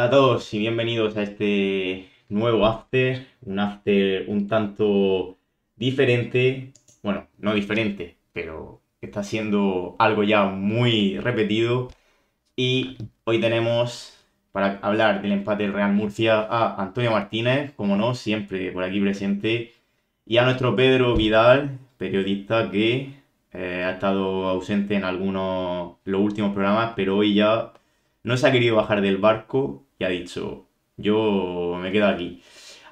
Hola a todos y bienvenidos a este nuevo after, un after un tanto diferente, bueno, no diferente, pero está siendo algo ya muy repetido y hoy tenemos para hablar del empate Real Murcia a Antonio Martínez, como no, siempre por aquí presente, y a nuestro Pedro Vidal, periodista que eh, ha estado ausente en algunos los últimos programas, pero hoy ya no se ha querido bajar del barco y ha dicho, yo me quedo aquí.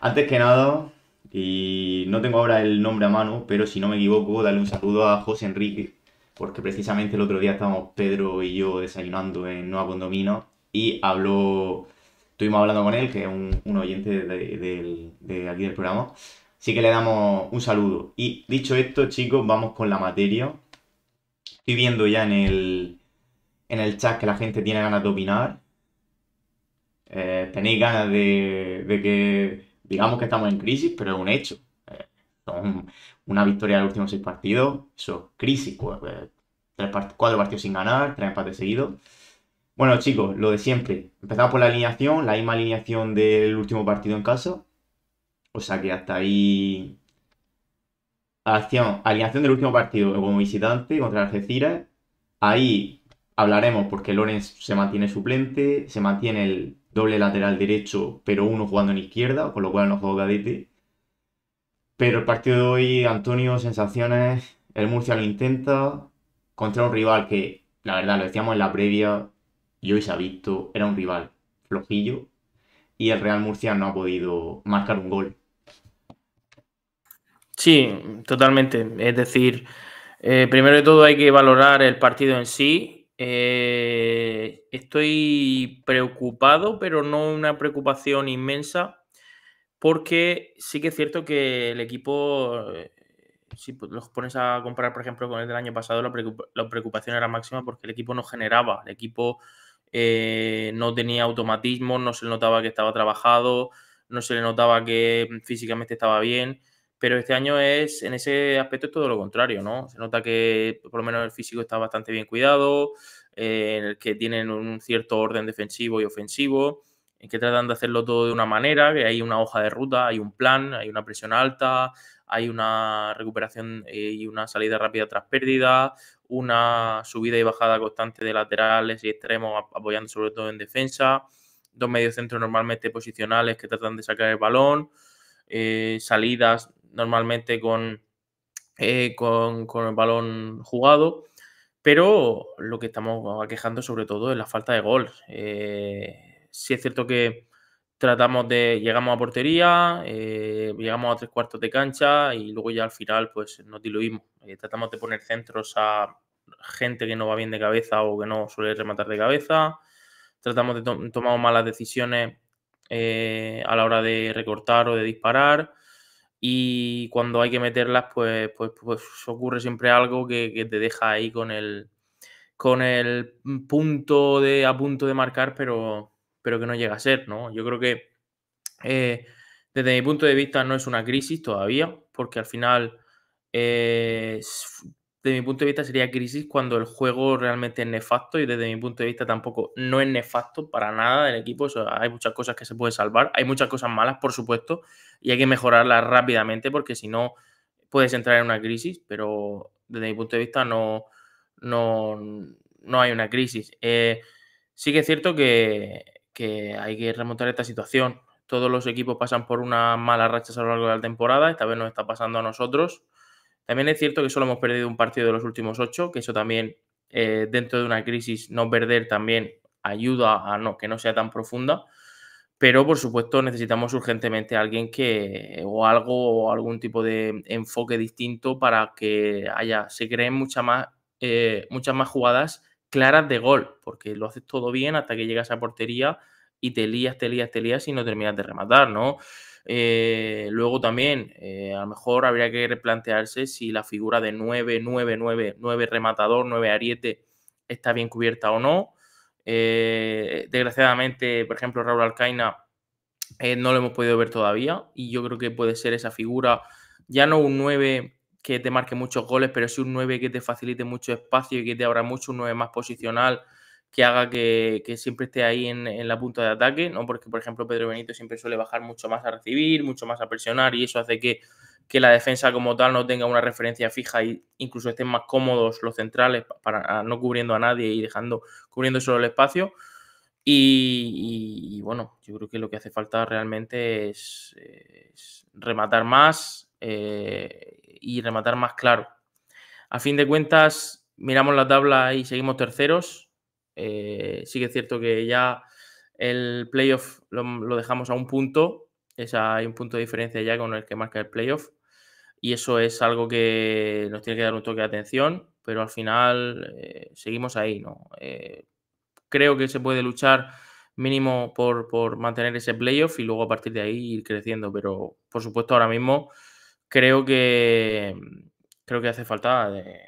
Antes que nada, y no tengo ahora el nombre a mano, pero si no me equivoco, darle un saludo a José Enrique, porque precisamente el otro día estábamos Pedro y yo desayunando en Nueva Condomino y habló, estuvimos hablando con él, que es un, oyente de, aquí del programa. Así que le damos un saludo. Y dicho esto, chicos, vamos con la materia. Estoy viendo ya en el, en el chat que la gente tiene ganas de opinar. Eh, tenéis ganas de, que digamos que estamos en crisis, pero es un hecho. Eh, son una victoria de los últimos seis partidos, eso crisis. Pues, eh, cuatro, partidos sin ganar, tres empates seguidos. Bueno, chicos, lo de siempre. Empezamos por la alineación, la misma alineación del último partido en casa. O sea que hasta ahí. alineación del último partido como visitante contra Algeciras. Ahí hablaremos porque Lorenz se mantiene suplente, se mantiene el doble lateral derecho, pero uno jugando en izquierda, con lo cual no juego cadete. Pero el partido de hoy, Antonio, sensaciones, el Murcia lo intenta contra un rival que, la verdad, lo decíamos en la previa y hoy se ha visto, era un rival flojillo y el Real Murcia no ha podido marcar un gol. Sí, totalmente. Es decir, eh, primero de todo hay que valorar el partido en sí. Eh, estoy preocupado, pero no una preocupación inmensa, porque sí que es cierto que el equipo, eh, si los pones a comparar, por ejemplo, con el del año pasado, la preocupación era máxima porque el equipo no generaba, el equipo eh, no tenía automatismo, no se notaba que estaba trabajado, no se le notaba que mm, físicamente estaba bien. Pero este año es, en ese aspecto, todo lo contrario, ¿no? Se nota que por lo menos el físico está bastante bien cuidado, eh, en el que tienen un cierto orden defensivo y ofensivo, en que tratan de hacerlo todo de una manera, que hay una hoja de ruta, hay un plan, hay una presión alta, hay una recuperación eh, y una salida rápida tras pérdida, una subida y bajada constante de laterales y extremos apoyando sobre todo en defensa, dos mediocentros normalmente posicionales que tratan de sacar el balón, eh, salidas normalmente con, con el balón jugado pero lo que estamos aquejando sobre todo es la falta de gol. Si eh, sí es cierto que tratamos de, llegamos a portería, eh, llegamos a tres cuartos de cancha y luego ya al final pues nos diluimos. Eh, tratamos de poner centros a gente que no va bien de cabeza o que no suele rematar de cabeza. Tratamos de tomar malas decisiones a la hora de recortar o de disparar y cuando hay que meterlas, pues, pues, pues ocurre siempre algo que, te deja ahí con el, con el punto de, a punto de marcar, pero, pero que no llega a ser, ¿no? Yo creo que eh, desde mi punto de vista no es una crisis todavía, porque al final eh, desde mi punto de vista sería crisis cuando el juego realmente es nefasto y desde mi punto de vista tampoco no es nefasto para nada del equipo. hay muchas cosas que se pueden salvar, hay muchas cosas malas, por supuesto, y hay que mejorarlas rápidamente porque si no puedes entrar en una crisis, pero desde mi punto de vista no, no, hay una crisis. Eh, sí que es cierto que, que hay que remontar esta situación. Todos los equipos pasan por una mala racha a lo largo de la temporada, esta vez nos está pasando a nosotros. También es cierto que solo hemos perdido un partido de los últimos ocho, que eso también eh, dentro de una crisis no perder también ayuda a no, que no sea tan profunda. Pero por supuesto necesitamos urgentemente alguien que o algo o algún tipo de enfoque distinto para que haya se creen más eh, muchas más jugadas claras de gol, porque lo haces todo bien hasta que llegas a portería y te lías, te lías, te lías y no terminas de rematar, ¿no? Eh, luego también, eh, a lo mejor habría que replantearse si la figura de 9, 9, 9, 9 rematador, 9 ariete está bien cubierta o no. Eh, desgraciadamente, por ejemplo, Raúl Alcaina no lo hemos podido ver todavía y yo creo que puede ser esa figura, ya no un 9 que te marque muchos goles, pero sí un 9 que te facilite mucho espacio y que te abra mucho, un 9 más posicional que haga que, siempre esté ahí en, la punta de ataque, ¿no? Porque, por ejemplo, Pedro Benito siempre suele bajar mucho más a recibir, mucho más a presionar, y eso hace que, la defensa como tal no tenga una referencia fija e incluso estén más cómodos los centrales para, ah, no cubriendo a nadie y dejando, cubriendo solo el espacio. Y, bueno, yo creo que lo que hace falta realmente es, rematar más eh, y rematar más claro. A fin de cuentas, miramos la tabla y seguimos terceros. Eh, sí que es cierto que ya el playoff lo, dejamos a un punto, esa hay un punto de diferencia ya con el que marca el playoff y eso es algo que nos tiene que dar un toque de atención, pero al final eh, seguimos ahí, ¿no? Eh, creo que se puede luchar mínimo por, por, mantener ese playoff y luego a partir de ahí ir creciendo, pero por supuesto ahora mismo creo que, creo que hace falta de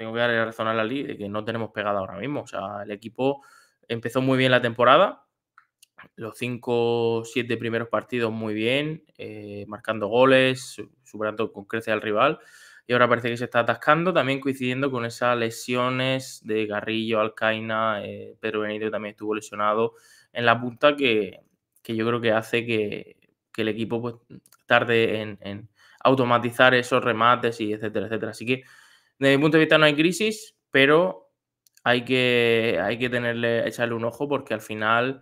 tengo que darle razón a la Lali de que no tenemos pegada ahora mismo. O sea, el equipo empezó muy bien la temporada, los cinco, 7 primeros partidos muy bien, eh, marcando goles, superando con crece al rival. Y ahora parece que se está atascando, también coincidiendo con esas lesiones de Garrillo, Alcaina, eh, Pedro Benito también estuvo lesionado en la punta, que, que yo creo que hace que, que el equipo pues, tarde en automatizar esos remates y etcétera, etcétera. Así que desde mi punto de vista no hay crisis, pero hay que, hay que tenerle, echarle un ojo porque al final,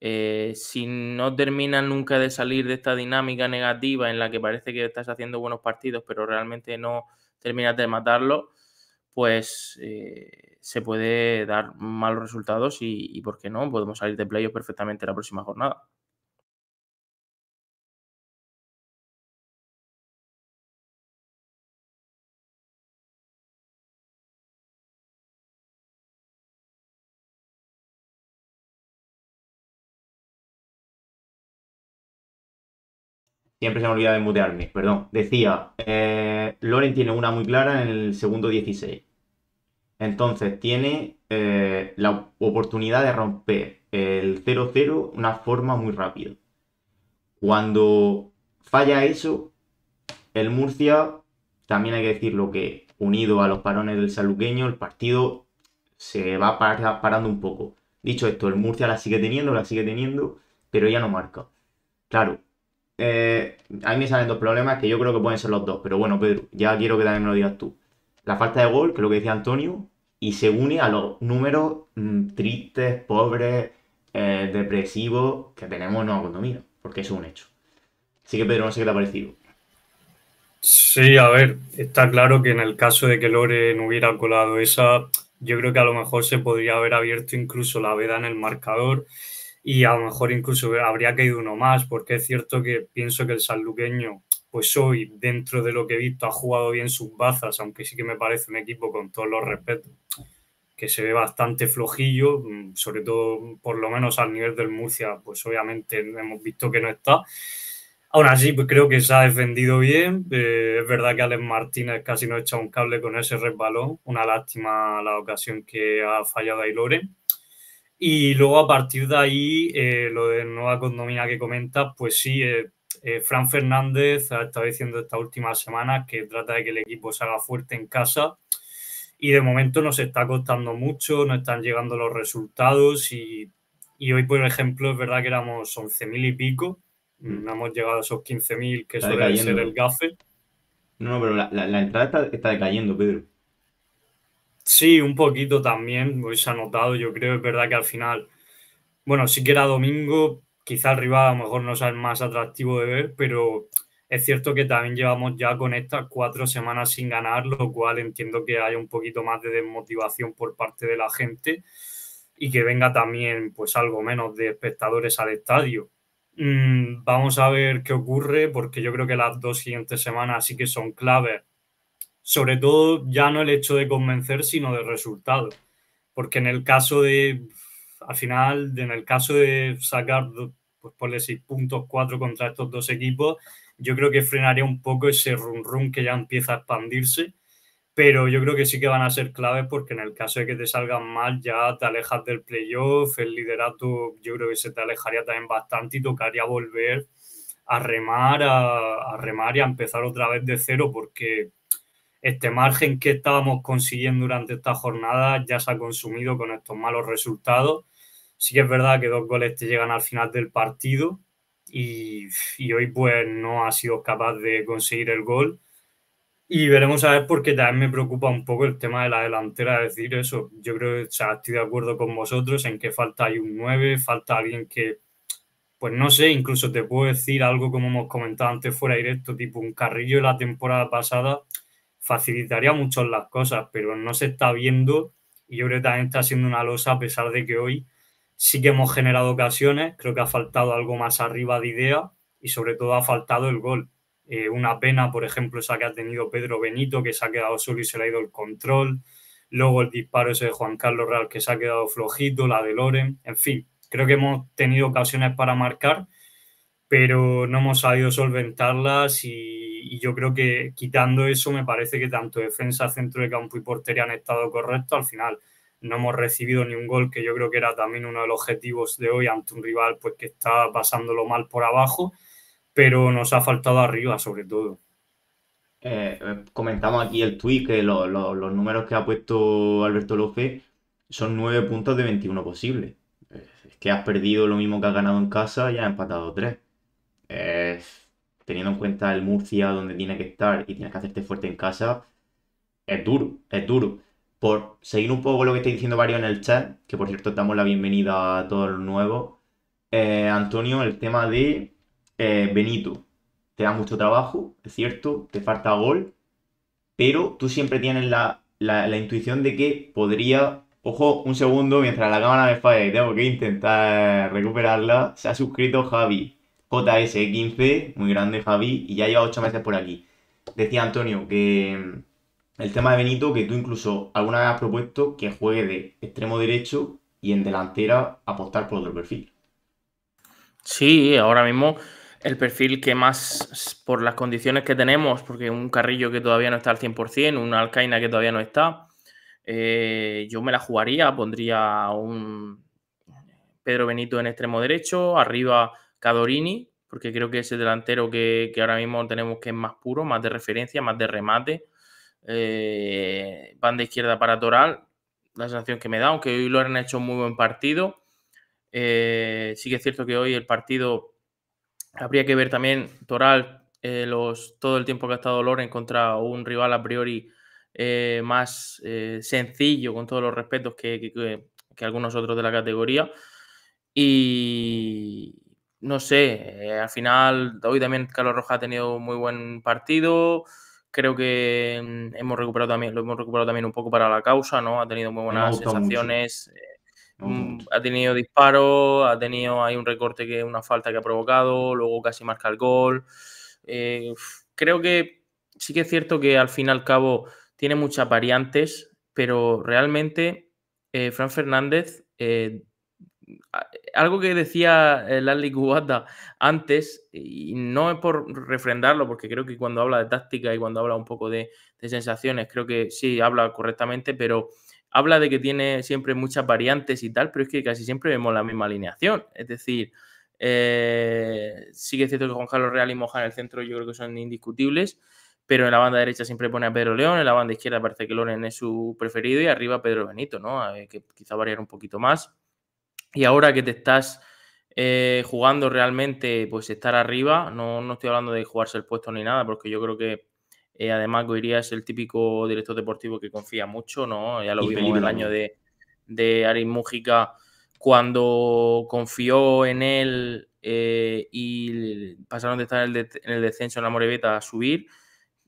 eh, si no terminas nunca de salir de esta dinámica negativa en la que parece que estás haciendo buenos partidos, pero realmente no terminas de matarlo, pues eh, se puede dar malos resultados y, y, ¿por qué no? Podemos salir de playoff perfectamente la próxima jornada. Siempre se me olvida de mutearme, perdón. Decía, eh, Loren tiene una muy clara en el segundo 16. Entonces tiene eh, la oportunidad de romper el 0-0 una forma muy rápida. Cuando falla eso, el Murcia, también hay que decirlo que unido a los parones del saluqueño, el partido se va parando un poco. Dicho esto, el Murcia la sigue teniendo, la sigue teniendo, pero ya no marca. Claro, eh, a mí me salen dos problemas que yo creo que pueden ser los dos, pero bueno, Pedro, ya quiero que también me lo digas tú. La falta de gol, que es lo que decía Antonio, y se une a los números mm, tristes, pobres, eh, depresivos que tenemos en Nueva economía, porque eso es un hecho. Así que Pedro, no sé qué te ha parecido. Sí, a ver, está claro que en el caso de que Lore no hubiera colado esa, yo creo que a lo mejor se podría haber abierto incluso la veda en el marcador y a lo mejor incluso habría caído uno más, porque es cierto que pienso que el sanluqueño, pues hoy, dentro de lo que he visto, ha jugado bien sus bazas, aunque sí que me parece un equipo con todos los respetos, que se ve bastante flojillo, mm, sobre todo mm, por lo menos al nivel del Murcia, pues obviamente hemos visto que no está. Aún así, pues creo que se ha defendido bien. Eh, es verdad que Alex Martínez casi no ha echa un cable con ese resbalón. Una lástima la ocasión que ha fallado ahí y luego a partir de ahí, eh, lo de nueva condomina que comentas, pues sí, eh, eh, Fran Fernández ha estado diciendo estas últimas semana que trata de que el equipo se haga fuerte en casa y de momento nos está costando mucho, no están llegando los resultados y, hoy, por ejemplo, es verdad que éramos 11.000 y pico, mm. no hemos llegado a esos 15.000 que suele ser el gafe. No, pero la, entrada está decayendo, Pedro. Sí, un poquito también, Lo se ha notado, yo creo, es verdad que al final, bueno, sí que era domingo, quizá arriba a lo mejor no sea más atractivo de ver, pero es cierto que también llevamos ya con estas cuatro semanas sin ganar, lo cual entiendo que haya un poquito más de desmotivación por parte de la gente y que venga también pues algo menos de espectadores al estadio. Mm, vamos a ver qué ocurre, porque yo creo que las dos siguientes semanas sí que son claves sobre todo ya no el hecho de convencer, sino de resultado. Porque en el caso de, al final, en el caso de sacar, pues por decir, puntos cuatro contra estos dos equipos, yo creo que frenaría un poco ese run run que ya empieza a expandirse. Pero yo creo que sí que van a ser claves porque en el caso de que te salgan mal ya te alejas del playoff, el liderato yo creo que se te alejaría también bastante y tocaría volver a remar, a remar y a empezar otra vez de cero porque este margen que estábamos consiguiendo durante esta jornada ya se ha consumido con estos malos resultados. Sí que es verdad que dos goles te llegan al final del partido y, y hoy pues no ha sido capaz de conseguir el gol. Y veremos a ver porque también me preocupa un poco el tema de la delantera, es decir, eso, yo creo, que estoy de acuerdo con vosotros en que falta hay un 9, falta alguien que, pues no sé, incluso te puedo decir algo como hemos comentado antes fuera directo, tipo un carrillo la temporada pasada, facilitaría mucho las cosas, pero no se está viendo y yo creo también está siendo una losa a pesar de que hoy sí que hemos generado ocasiones, creo que ha faltado algo más arriba de idea y sobre todo ha faltado el gol. Eh, una pena, por ejemplo, esa que ha tenido Pedro Benito, que se ha quedado solo y se le ha ido el control. Luego el disparo ese de Juan Carlos Real, que se ha quedado flojito, la de Loren. En fin, creo que hemos tenido ocasiones para marcar, pero no hemos sabido solventarlas y, yo creo que quitando eso me parece que tanto defensa, centro de campo y portería han estado correctos. Al final no hemos recibido ni un gol, que yo creo que era también uno de los objetivos de hoy ante un rival pues que está pasándolo mal por abajo, pero nos ha faltado arriba sobre todo. Eh, eh, comentamos aquí el tweet que los números que ha puesto Alberto López son 9 puntos de 21 posibles. Es que has perdido lo mismo que has ganado en casa y has empatado 3 teniendo en cuenta el Murcia, donde tiene que estar y tienes que hacerte fuerte en casa, es duro, es duro. Por seguir un poco lo que está diciendo varios en el chat, que por cierto damos la bienvenida a todos los nuevos, eh, Antonio, el tema de eh, Benito. Te da mucho trabajo, es cierto, te falta gol, pero tú siempre tienes la, la intuición de que podría Ojo, un segundo, mientras la cámara me falla y tengo que intentar recuperarla. Se ha suscrito Javi. JS15, muy grande Javi, y ya lleva ocho meses por aquí. Decía Antonio que mm, el tema de Benito, que tú incluso alguna vez has propuesto que juegue de extremo derecho y en delantera apostar por otro perfil. Sí, ahora mismo el perfil que más, por las condiciones que tenemos, porque un Carrillo que todavía no está al 100%, una Alcaina que todavía no está, eh, yo me la jugaría, pondría un Pedro Benito en extremo derecho, arriba Cadorini, porque creo que es el delantero que, ahora mismo tenemos que es más puro, más de referencia, más de remate. van eh, de izquierda para Toral, la sensación que me da, aunque hoy lo han hecho un muy buen partido. Eh, sí que es cierto que hoy el partido habría que ver también Toral, eh, los, todo el tiempo que ha estado Loren contra un rival a priori más sencillo, con todos los respetos que, que algunos otros de la categoría. Y, no sé, eh, al final hoy también Carlos Rojas ha tenido muy buen partido. Creo que mm, hemos recuperado también, lo hemos recuperado también un poco para la causa, ¿no? Ha tenido muy buenas sensaciones, eh, mm, ha tenido disparos, ha tenido ahí un recorte que una falta que ha provocado, luego casi marca el gol. Eh, creo que sí que es cierto que al fin y al cabo tiene muchas variantes, pero realmente Fran Fernández algo que decía eh, Lali Cubata antes, y no es por refrendarlo, porque creo que cuando habla de táctica y cuando habla un poco de, sensaciones, creo que sí habla correctamente, pero habla de que tiene siempre muchas variantes y tal, pero es que casi siempre vemos la misma alineación. Es decir, eh, sí que es cierto que Juan Carlos Real y Moja en el centro yo creo que son indiscutibles, pero en la banda derecha siempre pone a Pedro León, en la banda izquierda parece que Loren es su preferido y arriba Pedro Benito, ¿no? que quizá variar un poquito más. Y ahora que te estás eh, jugando realmente, pues estar arriba, no, estoy hablando de jugarse el puesto ni nada, porque yo creo que eh, además Goiría es el típico director deportivo que confía mucho, ¿no? Ya lo vimos en el año de, de Aris Mújica cuando confió en él eh, y pasaron de estar en el, descenso en la morebeta, a subir.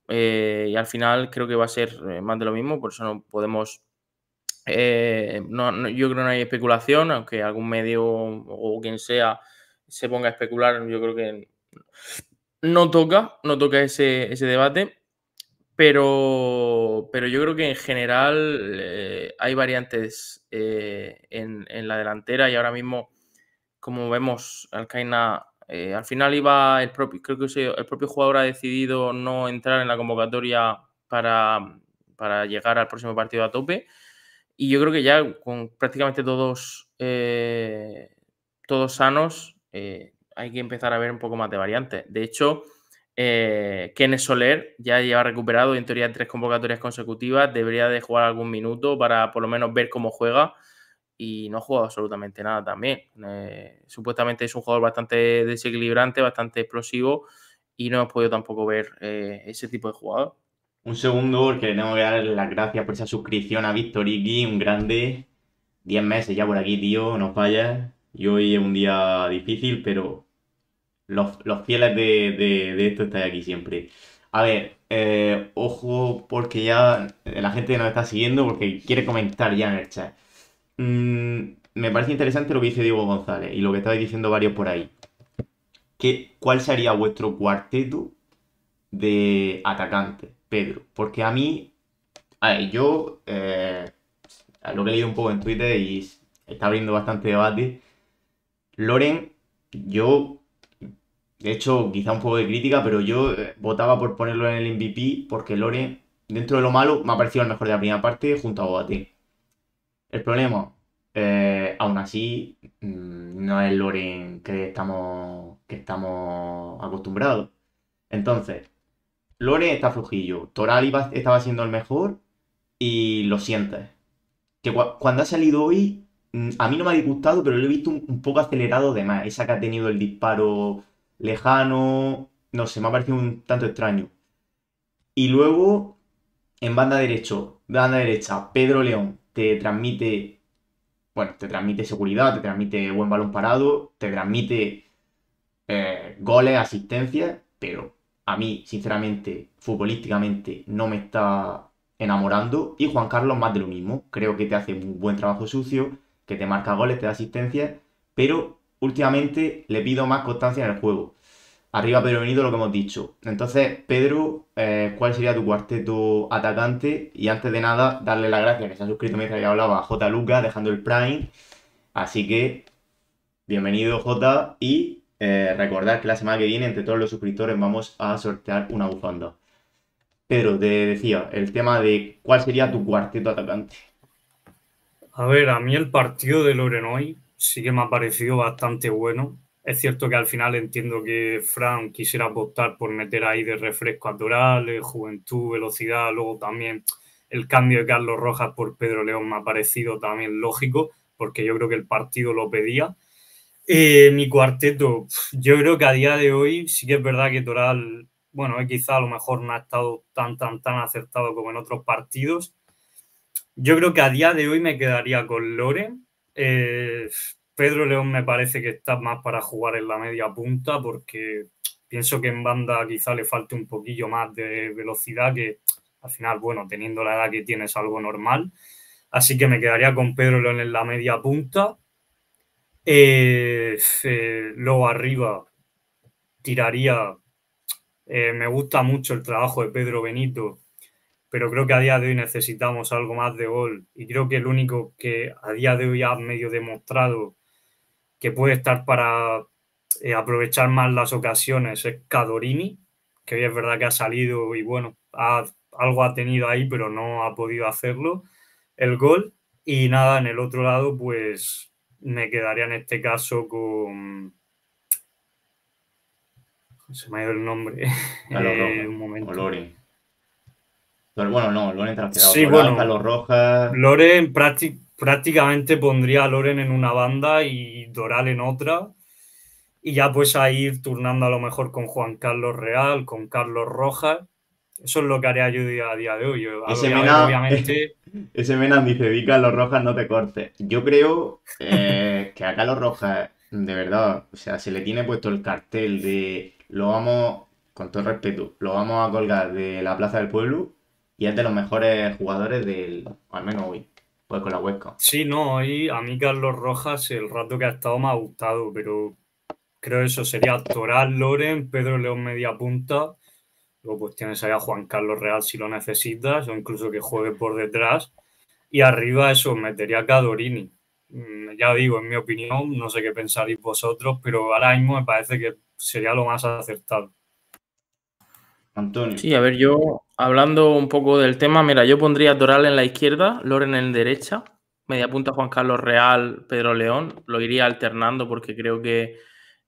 y al final creo que va a ser más de lo mismo, por eso no podemos eh, yo creo que no hay especulación, aunque algún medio o quien sea se ponga a especular, yo creo que no toca, no toca ese, ese debate, pero, pero yo creo que en general eh, hay variantes eh, en, en, la delantera y ahora mismo, como vemos, Alcaina al final iba, el propio, creo que el propio jugador ha decidido no entrar en la convocatoria para, para llegar al próximo partido a tope. Y yo creo que ya con prácticamente todos, eh, todos sanos, eh, hay que empezar a ver un poco más de variantes. De hecho, eh, Kenneth Soler ya lleva recuperado en teoría tres convocatorias consecutivas. Debería de jugar algún minuto para por lo menos ver cómo juega. Y no ha jugado absolutamente nada también. Eh, supuestamente es un jugador bastante desequilibrante, bastante explosivo. Y no hemos podido tampoco ver ese tipo de jugador. Un segundo, porque le tengo que dar las gracias por esa suscripción a Víctor Iggy, un grande. 10 meses ya por aquí, tío, no fallas. Y hoy es un día difícil, pero los, fieles de, de, de, esto estáis aquí siempre. A ver, eh, ojo, porque ya la gente nos está siguiendo porque quiere comentar ya en el chat. Mm, me parece interesante lo que dice Diego González y lo que estáis diciendo varios por ahí. ¿Qué, ¿Cuál sería vuestro cuarteto de atacantes? Pedro, porque a mí, a ver, yo eh, lo que he leído un poco en Twitter y está abriendo bastante debate, Loren, yo, de hecho, quizá un poco de crítica, pero yo eh, votaba por ponerlo en el MVP porque Loren, dentro de lo malo, me ha parecido el mejor de la primera parte junto a ti. El problema, eh, aún así, mm, no es Loren que estamos, que estamos acostumbrados. Entonces, Lore está flojillo, Toral estaba siendo el mejor y lo sientes. Que cuando ha salido hoy, mm, a mí no me ha disgustado, pero lo he visto un, poco acelerado de más. Esa que ha tenido el disparo lejano, no sé, me ha parecido un tanto extraño. Y luego, en banda derecho, banda derecha, Pedro León te transmite, bueno, te transmite seguridad, te transmite buen balón parado, te transmite eh, goles, asistencias, pero a mí, sinceramente, futbolísticamente, no me está enamorando. Y Juan Carlos más de lo mismo. Creo que te hace un buen trabajo sucio, que te marca goles, te da asistencias, pero últimamente le pido más constancia en el juego. Arriba Pedro venido lo que hemos dicho. Entonces, Pedro, eh, ¿cuál sería tu cuarteto atacante? Y antes de nada, darle las gracias que se ha suscrito mientras que hablaba a J. Lucas, dejando el Prime. Así que, bienvenido J. Y eh, recordar que la semana que viene, entre todos los suscriptores, vamos a sortear una bufanda. pero te decía, el tema de cuál sería tu cuarteto atacante. A ver, a mí el partido de Lorenoy sí que me ha parecido bastante bueno. Es cierto que al final entiendo que Fran quisiera apostar por meter ahí de refresco a Dorales, juventud, velocidad, luego también el cambio de Carlos Rojas por Pedro León me ha parecido también lógico, porque yo creo que el partido lo pedía eh, mi cuarteto, yo creo que a día de hoy sí que es verdad que Toral, bueno, eh, quizá a lo mejor no ha estado tan, tan, tan acertado como en otros partidos. Yo creo que a día de hoy me quedaría con Loren. Eh, Pedro León me parece que está más para jugar en la media punta porque pienso que en banda quizá le falte un poquillo más de velocidad que al final, bueno, teniendo la edad que tiene es algo normal. Así que me quedaría con Pedro León en la media punta. Eh, luego arriba tiraría, eh, me gusta mucho el trabajo de Pedro Benito, pero creo que a día de hoy necesitamos algo más de gol y creo que el único que a día de hoy ha medio demostrado que puede estar para eh, aprovechar más las ocasiones es Cadorini, que hoy es verdad que ha salido y bueno, algo ha tenido ahí, pero no ha podido hacerlo el gol. Y nada, en el otro lado, pues me quedaría en este caso con. Se me ha ido el nombre. Eh, un momento. O Bueno, no, Loren Sí, bueno. Rojas. Loren prácticamente pondría a Loren en una banda y Doral en otra. Y ya pues a ir turnando a lo mejor con Juan Carlos Real, con Carlos Rojas eso es lo que haría yo a día de hoy. ese, obviamente... ese dice, vi Carlos Rojas, no te corte Yo creo eh, que a Carlos Rojas, de verdad, o sea, se le tiene puesto el cartel de lo vamos, con todo respeto, lo vamos a colgar de la Plaza del Pueblo y es de los mejores jugadores del, al menos hoy, pues con la Huesca. Sí, no, hoy a mí Carlos Rojas el rato que ha estado me ha gustado, pero creo eso sería Toral, Loren, Pedro León Media Punta pues tienes ahí a Juan Carlos Real si lo necesitas o incluso que juegue por detrás. Y arriba eso, metería a Cadorini, mm, Ya digo, en mi opinión, no sé qué pensaréis vosotros, pero ahora mismo me parece que sería lo más acertado. Antonio. Sí, a ver, yo hablando un poco del tema, mira, yo pondría a Toral en la izquierda, Loren en la derecha, media punta Juan Carlos Real, Pedro León, lo iría alternando porque creo que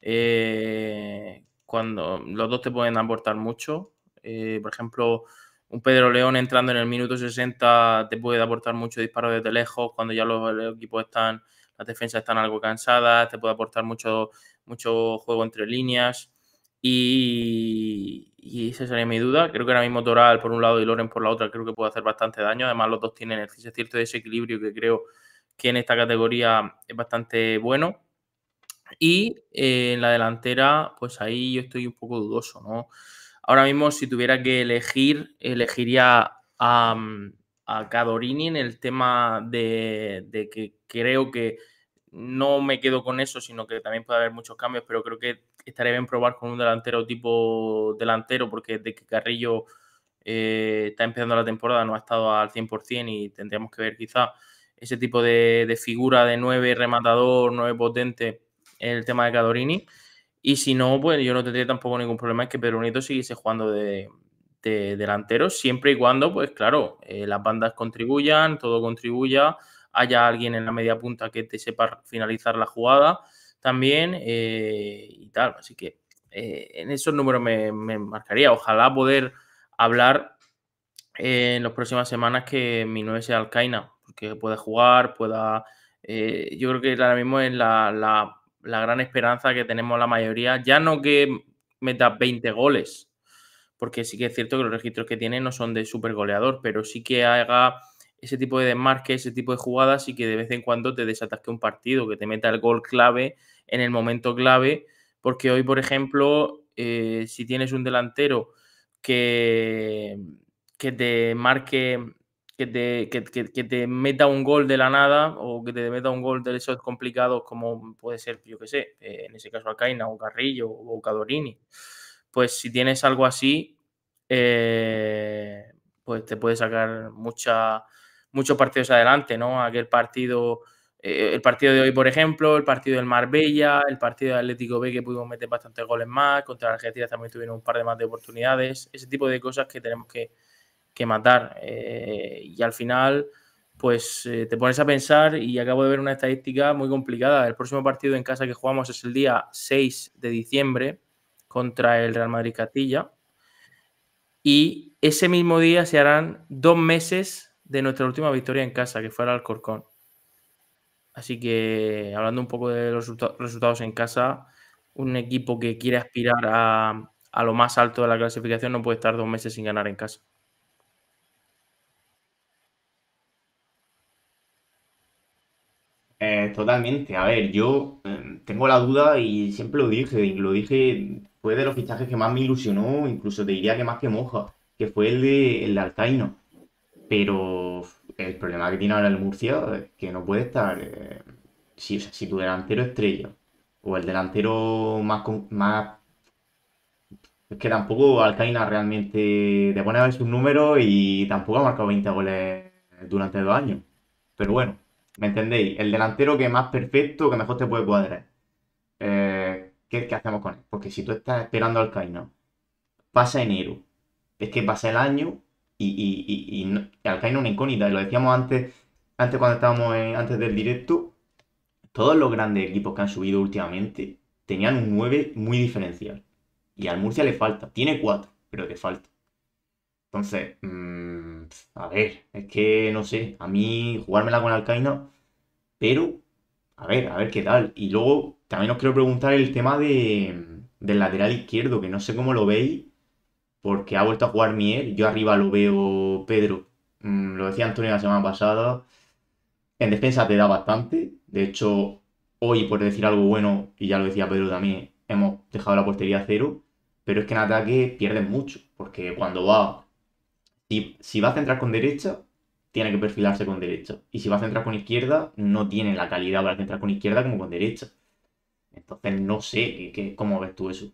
eh, cuando los dos te pueden aportar mucho. Eh, por ejemplo, un Pedro León entrando en el minuto 60 te puede aportar mucho disparo desde lejos cuando ya los, equipos están, las defensas están algo cansadas, te puede aportar mucho, mucho juego entre líneas. Y, esa sería mi duda. Creo que ahora mismo Toral por un lado y Loren por la otra creo que puede hacer bastante daño. Además, los dos tienen el cierto desequilibrio que creo que en esta categoría es bastante bueno. Y eh, en la delantera, pues ahí yo estoy un poco dudoso, ¿no? Ahora mismo, si tuviera que elegir, elegiría a, mm, Cadorini en el tema de, que creo que no me quedo con eso, sino que también puede haber muchos cambios, pero creo que estaría bien probar con un delantero tipo delantero, porque desde que Carrillo eh, está empezando la temporada no ha estado al 100% y tendríamos que ver quizá ese tipo de, figura de 9 rematador, 9 potente, el tema de Cadorini. Y si no, pues yo no tendría tampoco ningún problema es que Pedro siguiese jugando de, delantero, siempre y cuando, pues claro, eh, las bandas contribuyan, todo contribuya, haya alguien en la media punta que te sepa finalizar la jugada también eh, y tal. Así que eh, en esos números me, marcaría. Ojalá poder hablar en las próximas semanas que mi 9 sea Alcaina, porque pueda jugar, pueda... yo creo que ahora mismo en la la gran esperanza que tenemos la mayoría, ya no que meta 20 goles, porque sí que es cierto que los registros que tiene no son de super goleador, pero sí que haga ese tipo de desmarque, ese tipo de jugadas y que de vez en cuando te desatasque un partido, que te meta el gol clave en el momento clave, porque hoy, por ejemplo, eh, si tienes un delantero que, que te marque que te, que, que, te meta un gol de la nada o que te meta un gol de esos complicados como puede ser, yo qué sé, eh, en ese caso Alcaina o Carrillo o Cadorini. Pues si tienes algo así, eh, pues te puede sacar mucha, muchos partidos adelante, ¿no? Aquel partido, eh, el partido de hoy, por ejemplo, el partido del Marbella, el partido del Atlético B que pudimos meter bastantes goles más, contra Argentina también tuvieron un par de más de oportunidades, ese tipo de cosas que tenemos que que matar. Eh, y al final, pues eh, te pones a pensar y acabo de ver una estadística muy complicada. El próximo partido en casa que jugamos es el día 6 de diciembre contra el Real Madrid Castilla. Y ese mismo día se harán dos meses de nuestra última victoria en casa, que fue el Corcón. Así que hablando un poco de los resultados en casa, un equipo que quiere aspirar a lo más alto de la clasificación no puede estar dos meses sin ganar en casa. totalmente. A ver, yo em, tengo la duda y siempre lo dije, y lo dije, fue de los fichajes que más me ilusionó, incluso te diría que más que Moja, que fue el de, el Pero el problema que tiene ahora el Murcia es que no puede estar... Eh, si, si tu delantero estrella o el delantero más... más es que tampoco Alcaina realmente de pone a ver sus números y tampoco ha marcado 20 goles durante dos años. Pero bueno, ¿Me entendéis? El delantero que más perfecto, que mejor te puede cuadrar. Eh, ¿qué, hacemos con él? Porque si tú estás esperando al Caino, pasa enero, es que pasa el año y, y, y, y al Caino una incógnita. Y lo decíamos antes, antes cuando estábamos antes del directo, todos los grandes equipos que han subido últimamente tenían un 9 muy diferencial. Y al Murcia le falta, tiene 4, pero le falta. Entonces, mm, a ver, es que no sé, a mí jugármela con Alcaina, pero a ver, a ver qué tal. Y luego también os quiero preguntar el tema mm, del lateral izquierdo, que no sé cómo lo veis, porque ha vuelto a jugar Mier. Yo arriba lo veo Pedro, mm, lo decía Antonio la semana pasada. En defensa te da bastante. De hecho, hoy, por decir algo bueno, y ya lo decía Pedro también, hemos dejado la portería a cero. Pero es que en ataque pierden mucho, porque cuando va si, si va a centrar con derecha, tiene que perfilarse con derecha. Y si va a centrar con izquierda, no tiene la calidad para centrar con izquierda como con derecha. Entonces no sé qué, cómo ves tú eso.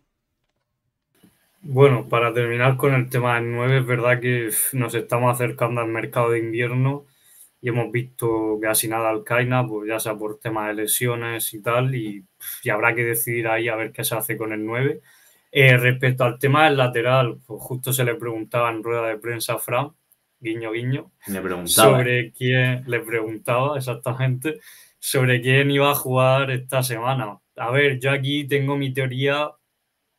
Bueno, para terminar con el tema del 9, es verdad que nos estamos acercando al mercado de invierno y hemos visto casi nada al pues ya sea por temas de lesiones y tal, y, y, habrá que decidir ahí a ver qué se hace con el 9. Eh, respecto al tema del lateral, pues, justo se le preguntaba en rueda de prensa a Fran, guiño, guiño, le preguntaba. sobre quién le preguntaba exactamente sobre quién iba a jugar esta semana. A ver, yo aquí tengo mi teoría,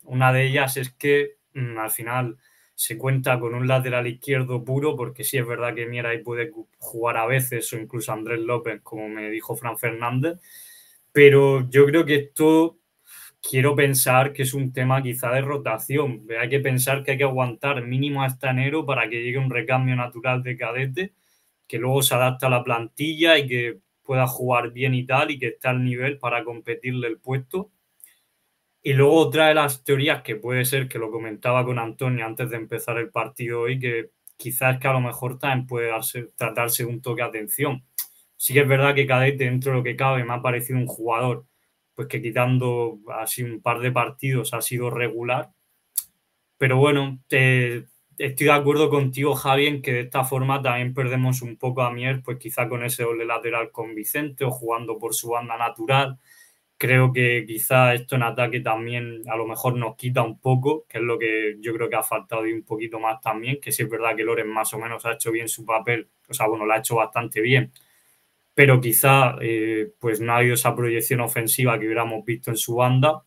una de ellas es que mm, al final se cuenta con un lateral izquierdo puro, porque sí es verdad que Miera ahí puede jugar a veces, o incluso Andrés López, como me dijo Fran Fernández, pero yo creo que esto quiero pensar que es un tema quizá de rotación. Hay que pensar que hay que aguantar mínimo hasta enero para que llegue un recambio natural de cadete, que luego se adapta a la plantilla y que pueda jugar bien y tal, y que esté al nivel para competirle el puesto. Y luego otra de las teorías que puede ser, que lo comentaba con Antonio antes de empezar el partido hoy, que quizás que a lo mejor también puede tratarse de un toque de atención. Sí que es verdad que Cadete, dentro de lo que cabe, me ha parecido un jugador pues que quitando así un par de partidos ha sido regular. Pero bueno, estoy de acuerdo contigo, Javier en que de esta forma también perdemos un poco a Mier, pues quizá con ese doble lateral con Vicente o jugando por su banda natural. Creo que quizá esto en ataque también a lo mejor nos quita un poco, que es lo que yo creo que ha faltado y un poquito más también, que sí es verdad que Loren más o menos ha hecho bien su papel, o sea, bueno, lo ha hecho bastante bien, pero quizá eh, pues no ha habido esa proyección ofensiva que hubiéramos visto en su banda.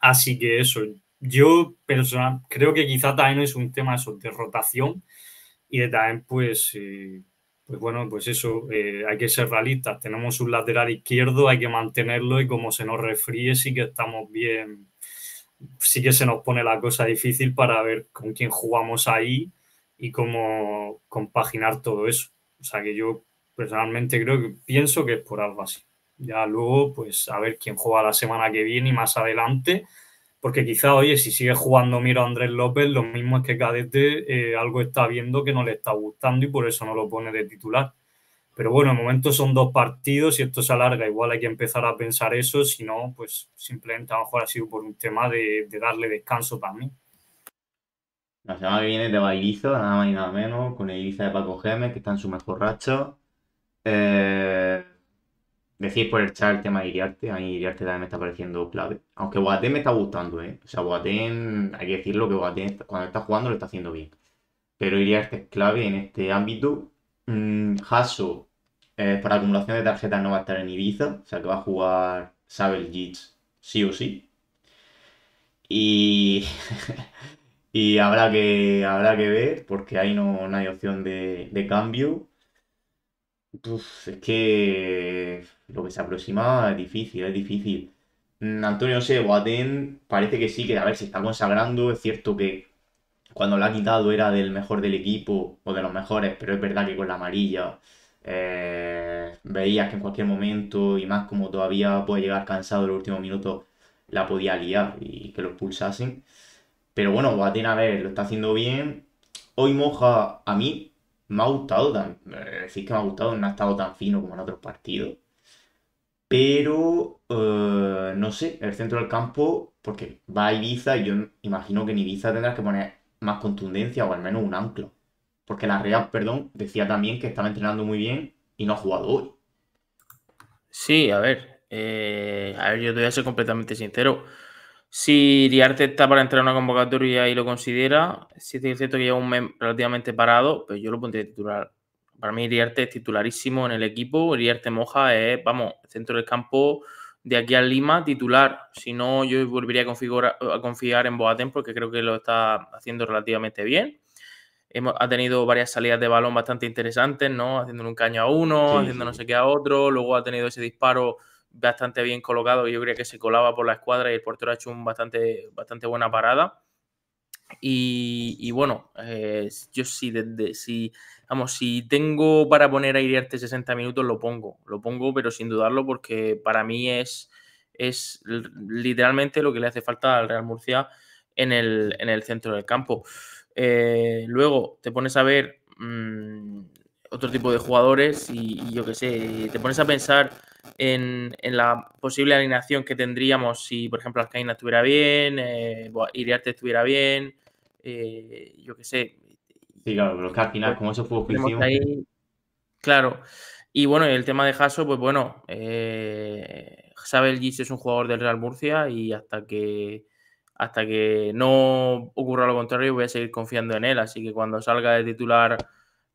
Así que eso, yo personal, creo que quizá también es un tema de rotación y también pues... Eh, pues bueno, pues eso, eh, hay que ser realistas. Tenemos un lateral izquierdo, hay que mantenerlo y como se nos refríe, sí que estamos bien, sí que se nos pone la cosa difícil para ver con quién jugamos ahí y cómo compaginar todo eso. O sea que yo personalmente creo que pienso que es por algo así. Ya luego, pues a ver quién juega la semana que viene y más adelante, porque quizá, oye, si sigue jugando Miro Andrés López, lo mismo es que Cadete eh, algo está viendo que no le está gustando y por eso no lo pone de titular. Pero bueno, el momento son dos partidos y esto se alarga. Igual hay que empezar a pensar eso, si no, pues simplemente a lo mejor ha sido por un tema de, darle descanso para mí La semana que viene de Bailizo, nada más y nada menos, con el Ibiza de Paco Gémez, que está en su mejor racho eh, decís por el chat el tema de Iriarte. A mí Iriarte también me está pareciendo clave. Aunque Boateng me está gustando, ¿eh? O sea, hay que decirlo que Boateng cuando está jugando lo está haciendo bien. Pero Iriarte es clave en este ámbito. Mm, Hasso, eh, para acumulación de tarjetas, no va a estar en Ibiza. O sea, que va a jugar Sabel Jits sí o sí. Y... y habrá que, habrá que ver, porque ahí no, no hay opción de, de cambio. Uf, es que lo que se aproxima es difícil, es difícil. Mm, Antonio sé, Boateng parece que sí, que a ver, se está consagrando. Es cierto que cuando la ha quitado era del mejor del equipo o de los mejores, pero es verdad que con la amarilla eh, veías que en cualquier momento y más como todavía puede llegar cansado en los últimos minutos, la podía liar y que lo expulsasen. Pero bueno, Boateng, a ver, lo está haciendo bien. Hoy Moja a mí me ha gustado, tan, eh, decir que me ha gustado, no ha estado tan fino como en otros partidos, pero eh, no sé, el centro del campo, porque va Ibiza, y yo imagino que en Ibiza tendrás que poner más contundencia o al menos un ancla, porque la Real, perdón, decía también que estaba entrenando muy bien y no ha jugado hoy. Sí, a ver, eh, a ver, yo te voy a ser completamente sincero. Si Iriarte está para entrar a una convocatoria y lo considera, si es cierto que lleva un mes relativamente parado, pero yo lo pondría titular. Para mí Iriarte es titularísimo en el equipo. Iriarte Moja es, vamos, centro del campo de aquí a Lima titular. Si no, yo volvería a, confiar en Boateng porque creo que lo está haciendo relativamente bien. Hemos, ha tenido varias salidas de balón bastante interesantes, ¿no? Haciendo un caño a uno, haciendo no sé qué a otro. Luego ha tenido ese disparo bastante bien colocado. Yo creía que se colaba por la escuadra y el portero ha hecho un bastante, bastante buena parada. Y, bueno, eh, yo sí, desde, si, vamos, si tengo para poner a Iriarte 60 minutos, lo pongo, lo pongo, pero sin dudarlo, porque para mí es, es literalmente lo que le hace falta al Real Murcia en el, en el centro del campo. Eh, luego te pones a ver mm, otro tipo de jugadores y, y yo qué sé, te pones a pensar en, la posible alineación que tendríamos si, por ejemplo, Alcaina estuviera bien, eh, Iriarte estuviera bien, eh, yo qué sé. Sí, claro, pero que al final, como eso fue. claro. Y bueno, el tema de Jaso pues bueno, eh, Xabel Gis es un jugador del Real Murcia y hasta que hasta que no ocurra lo contrario voy a seguir confiando en él. Así que cuando salga de titular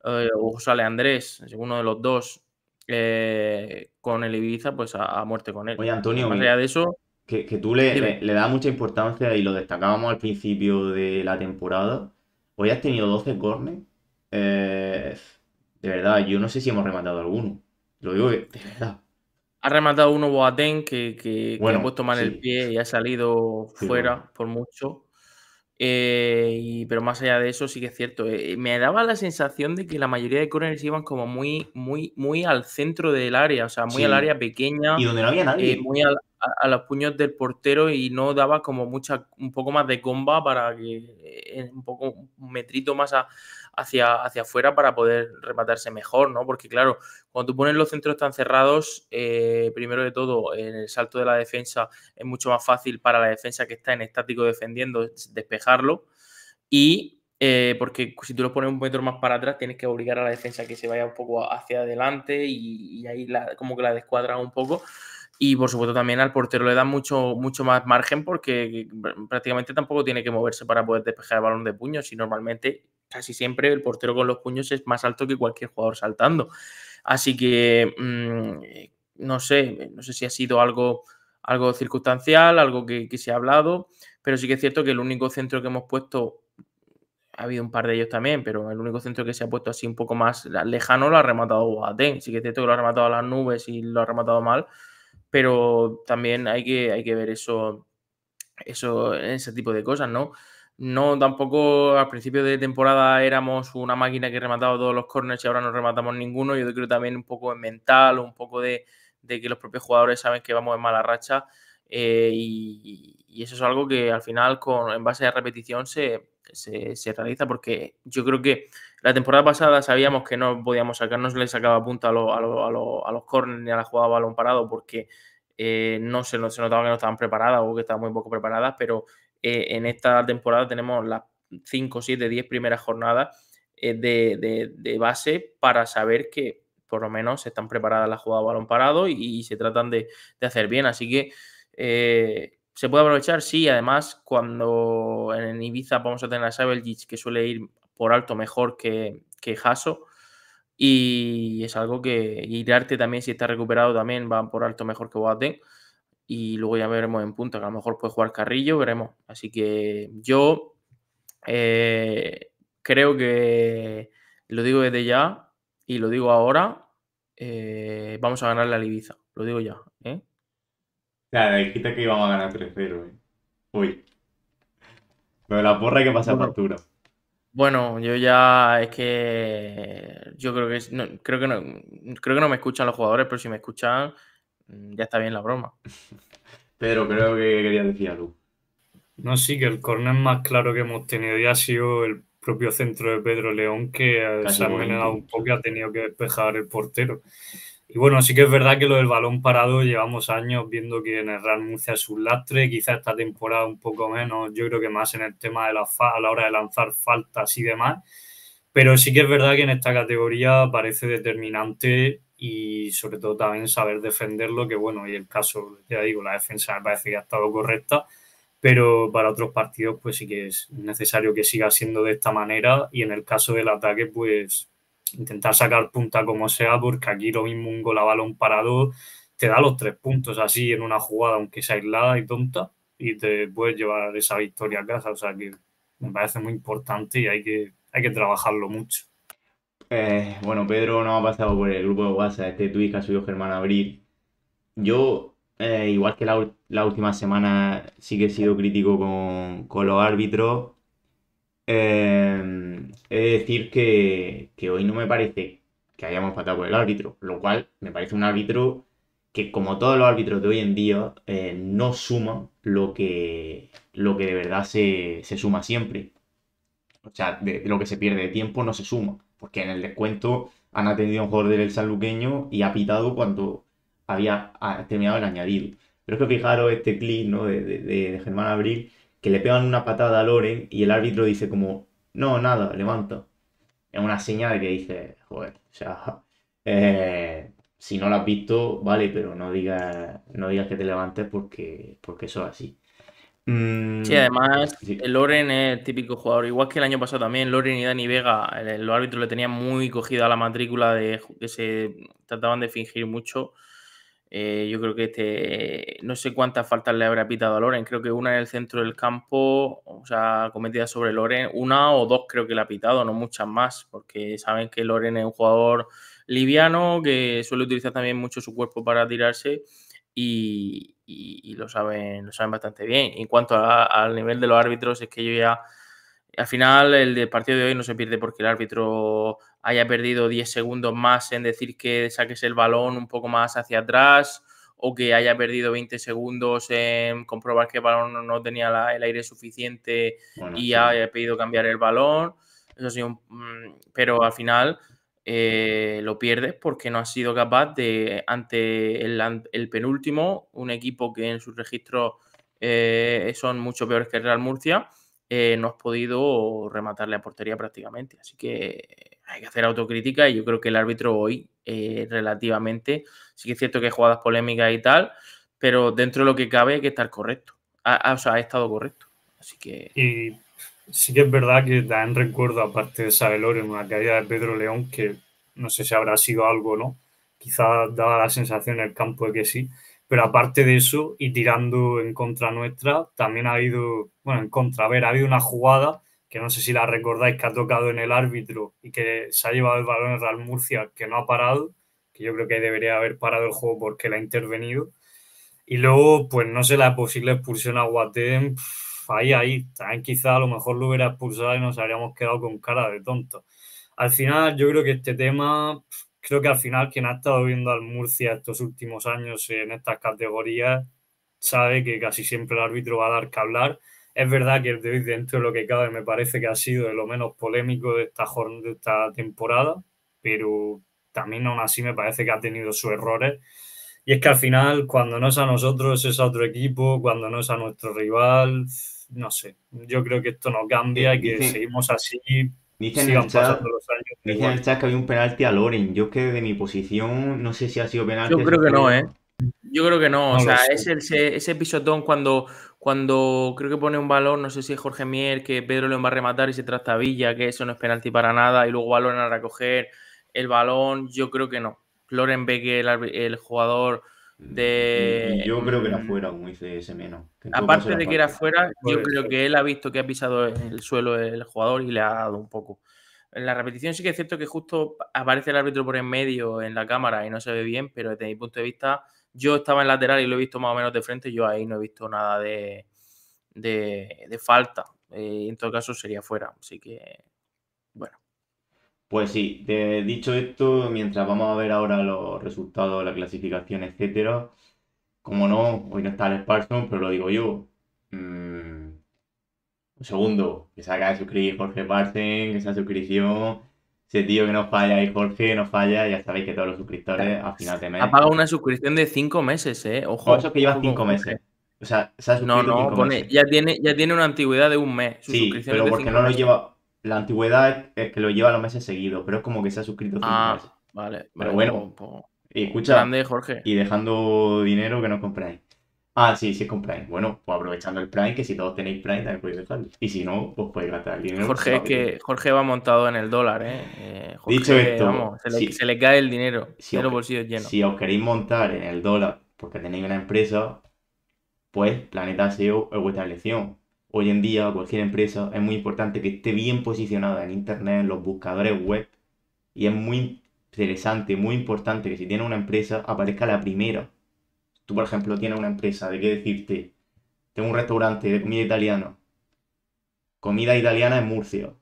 eh, o sale Andrés, uno de los dos, eh, con el Ibiza, pues a, muerte con él. Oye, Antonio, de eso. Que, tú le, le, das mucha importancia y lo destacábamos al principio de la temporada. Hoy has tenido 12 cornes. Eh, de verdad, yo no sé si hemos rematado alguno. Lo digo de verdad. Ha rematado uno Boateng que, que, ha puesto mal el pie y ha salido fuera por mucho. Eh, pero más allá de eso, sí que es cierto. Eh, me daba la sensación de que la mayoría de corners iban como muy, muy, muy al centro del área, o sea, muy al área pequeña. Y donde no había eh, nadie. muy a, los puños del portero y no daba como mucha, un poco más de comba para que un poco un metrito más a, hacia, hacia afuera para poder rematarse mejor, ¿no? Porque claro, cuando tú pones los centros tan cerrados, eh, primero de todo, en el salto de la defensa es mucho más fácil para la defensa que está en estático defendiendo despejarlo. Y eh, porque si tú lo pones un metro más para atrás, tienes que obligar a la defensa que se vaya un poco hacia adelante y, ahí como que la descuadra un poco. Y por supuesto también al portero le da mucho, mucho más margen porque eh, prácticamente tampoco tiene que moverse para poder despejar el balón de puño. Si normalmente casi siempre el portero con los puños es más alto que cualquier jugador saltando. Así que mm, eh, no sé, no sé si ha sido algo, algo circunstancial, algo que, se ha hablado, pero sí que es cierto que el único centro que hemos puesto, ha habido un par de ellos también, pero el único centro que se ha puesto así un poco más lejano lo ha rematado Aten Sí que es cierto que lo ha rematado a las nubes y lo ha rematado mal, pero también hay que, hay que ver eso, eso, ese tipo de cosas, ¿no? No, tampoco al principio de temporada éramos una máquina que remataba todos los corners y ahora no rematamos ninguno. Yo creo también un poco en mental, un poco de, que los propios jugadores saben que vamos en mala racha. Eh, y, eso es algo que al final, con, en base a repetición, se, se, realiza. Porque yo creo que la temporada pasada sabíamos que no podíamos sacarnos, le sacaba punta a, a, a, los corners ni a la jugada balón parado porque eh, no se, se notaba que no estaban preparadas o que estaban muy poco preparadas, pero eh, en esta temporada tenemos las 5, 7, 10 primeras jornadas eh, de, base para saber que por lo menos están preparadas las jugadas de balón parado y, se tratan de, hacer bien. Así que eh, se puede aprovechar, sí. Además, cuando en Ibiza vamos a tener a Sabeljic, que suele ir por alto mejor que, que Y es algo que Girarte también, si está recuperado, también va por alto mejor que Boateng y luego ya veremos en punta, que a lo mejor puede jugar Carrillo, veremos. Así que yo eh, creo que, lo digo desde ya y lo digo ahora, eh, vamos a ganar la Libiza, lo digo ya. ¿eh? Claro, dijiste que íbamos a ganar 3-0. Uy. Pero la porra hay que pasar bueno, factura. Bueno, yo ya es que yo creo que creo que creo que no me escuchan los jugadores, pero si me escuchan, Mm, ya está bien la broma. Pero creo que quería decir algo. No, sí, que el corner más claro que hemos tenido ya ha sido el propio centro de Pedro León, que se ha envenenado un poco y ha tenido que despejar el portero. Y bueno, sí que es verdad que lo del balón parado llevamos años viendo que en el Real Murcia es un lastre, quizás esta temporada un poco menos, yo creo que más en el tema de la a la hora de lanzar faltas y demás, pero sí que es verdad que en esta categoría parece determinante y sobre todo también saber defenderlo, que bueno, y el caso, ya digo, la defensa me parece que ha estado correcta, pero para otros partidos pues sí que es necesario que siga siendo de esta manera y en el caso del ataque pues intentar sacar punta como sea, porque aquí lo mismo un gol a balón parado te da los tres puntos así en una jugada, aunque sea aislada y tonta, y te puedes llevar esa victoria a casa, o sea que me parece muy importante y hay que, hay que trabajarlo mucho. Eh, bueno, Pedro no ha pasado por el grupo de WhatsApp este tweet que ha subido Germán Abril. Yo, eh, igual que la, última semana, sí que he sido crítico con, los árbitros. Eh, he de decir que, hoy no me parece que hayamos patado por el árbitro, lo cual me parece un árbitro que como todos los árbitros de hoy en día, no suma lo que, lo que de verdad se, suma siempre. O sea, lo que se pierde de tiempo no se suma porque en el descuento han atendido a un jugador del sanluqueño y ha pitado cuando había terminado el añadido. Pero es que fijaros este clip ¿no? de, Germán Abril, que le pegan una patada a Loren y el árbitro dice como, no, nada, levanta. Es una señal que dice, joder, o sea, eh, si no la has visto, vale, pero no digas, no digas que te levantes porque, porque eso es así. Mm, sí, además, Loren es el típico jugador. Igual que el año pasado también, Loren y Dani Vega, los árbitros le tenían muy cogida la matrícula de que se trataban de fingir mucho. Eh, yo creo que este, no sé cuántas faltas le habrá pitado a Loren. Creo que una en el centro del campo, o sea, cometida sobre Loren. Una o dos creo que le ha pitado, no muchas más, porque saben que Loren es un jugador liviano que suele utilizar también mucho su cuerpo para tirarse y, lo, saben, lo saben bastante bien. En cuanto al nivel de los árbitros, es que yo ya al final el partido de hoy no se pierde porque el árbitro haya perdido 10 segundos más en decir que saques el balón un poco más hacia atrás o que haya perdido 20 segundos en comprobar que el balón no tenía el aire suficiente y haya pedido cambiar el balón. Eso sí, un, mm, pero al final eh, lo pierdes porque no has sido capaz de, ante el, penúltimo, un equipo que en sus registros eh, son mucho peores que el Real Murcia, eh, no has podido rematarle a portería prácticamente. Así que hay que hacer autocrítica y yo creo que el árbitro hoy, relativamente, sí que es cierto que hay jugadas polémicas y tal, pero dentro de lo que cabe hay que estar correcto. Ha, o sea, ha estado correcto. Así que sí que es verdad que también recuerdo, aparte de Sabelor, en una caída de Pedro León, que no sé si habrá sido algo no, quizás daba la sensación en el campo de que sí, pero aparte de eso, y tirando en contra nuestra, también ha habido, bueno, en contra, a ver, ha habido una jugada que no sé si la recordáis, que ha tocado en el árbitro y que se ha llevado el balón en Real Murcia, que no ha parado, que yo creo que debería haber parado el juego porque la ha intervenido. Y luego, pues no sé, la posible expulsión a Guatén, falla ahí. También quizá a lo mejor lo hubiera expulsado y nos habríamos quedado con cara de tonto. Al final, yo creo que este tema, creo que al final quien ha estado viendo al Murcia estos últimos años en estas categorías sabe que casi siempre el árbitro va a dar que hablar. Es verdad que el dentro de lo que cabe, me parece que ha sido de lo menos polémico de esta, de esta temporada, pero también aún así me parece que ha tenido sus errores. Y es que al final, cuando no es a nosotros, es a otro equipo, cuando no es a nuestro rival, no sé, yo creo que esto no cambia eh, que seguimos así. Dicen en, los años en el chat que había un penalti a Loren. Yo que de mi posición no sé si ha sido penalti. Yo creo que no, ¿eh? Yo creo que no. o sea, es ese, ese, pisotón cuando, cuando creo que pone un balón, no sé si es Jorge Mier, que Pedro León va a rematar y se trata a Villa, que eso no es penalti para nada, y luego va a Loren a recoger el balón. Yo creo que no. Loren ve que el, el jugador de... Yo creo que era fuera, como dice ese menos. Aparte de que era fuera, yo creo que él ha visto que ha pisado el suelo el jugador y le ha dado un poco. En la repetición sí que es cierto que justo aparece el árbitro por en medio en la cámara y no se ve bien, pero desde mi punto de vista, yo estaba en lateral y lo he visto más o menos de frente, yo ahí no he visto nada de, de, falta. Eh, en todo caso sería fuera, así que pues sí, dicho esto, mientras vamos a ver ahora los resultados, la clasificación, etcétera, como no, hoy no está el Sparson, pero lo digo yo. Mm, un segundo, que se acaba de suscribir Jorge Parsons, que suscripción. Ese tío que no falla y Jorge no falla, ya sabéis que todos los suscriptores al final de mes. Ha pagado una suscripción de cinco meses, ¿eh? Ojo. O eso que lleva cinco meses. O sea, se ha suscrito ya tiene, ya tiene una antigüedad de un mes. Sí, pero porque no lo lleva, la antigüedad es, eh, que lo lleva los meses seguidos, pero es como que se ha suscrito ah, Vale, pero bueno. Y escucha, grande, Jorge. Y dejando dinero que no compráis. Ah, sí, sí es Bueno, pues aprovechando el Prime, que si todos tenéis Prime también podéis dejarlo. Y si no, pues podéis gastar el dinero. Jorge, que Jorge va montado en el dólar, ¿eh? eh Dicho esto, vamos, se, le, cae el dinero si Si os queréis montar en el dólar porque tenéis una empresa, pues Planeta SEO es vuestra elección hoy en día cualquier empresa es muy importante que esté bien posicionada en Internet, en los buscadores web. Y es muy interesante, muy importante que si tienes una empresa aparezca la primera. Tú, por ejemplo, tienes una empresa de qué decirte, tengo un restaurante de comida italiana. Comida italiana en Murcia.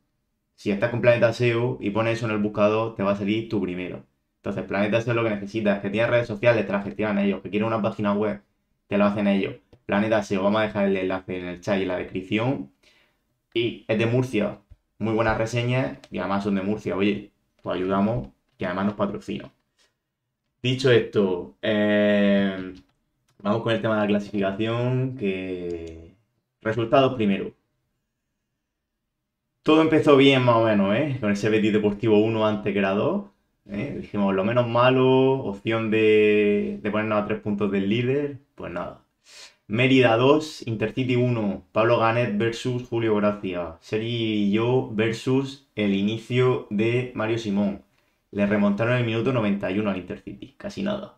Si estás con Planeta SEO y pones eso en el buscador, te va a salir tu primero. Entonces, Planeta SEO lo que necesitas es que tienes redes sociales, te las gestionan ellos, que quieres una página web, te lo hacen ellos Planeta SEO. Vamos a dejar el enlace en el chat y en la descripción. Y es de Murcia. Muy buenas reseñas. Y además son de Murcia. Oye, pues ayudamos. Que además nos patrocina. Dicho esto, eh, vamos con el tema de la clasificación. Que... Resultados primero. Todo empezó bien más o menos, ¿eh? Con ese Betis Deportivo 1 antes que 2. ¿eh? Dijimos, lo menos malo, opción de, de ponernos a tres puntos del líder. Pues nada, Mérida 2, Intercity 1, Pablo Ganet versus Julio Gracia, Seri yo versus el inicio de Mario Simón. Le remontaron el minuto 91 al Intercity, casi nada.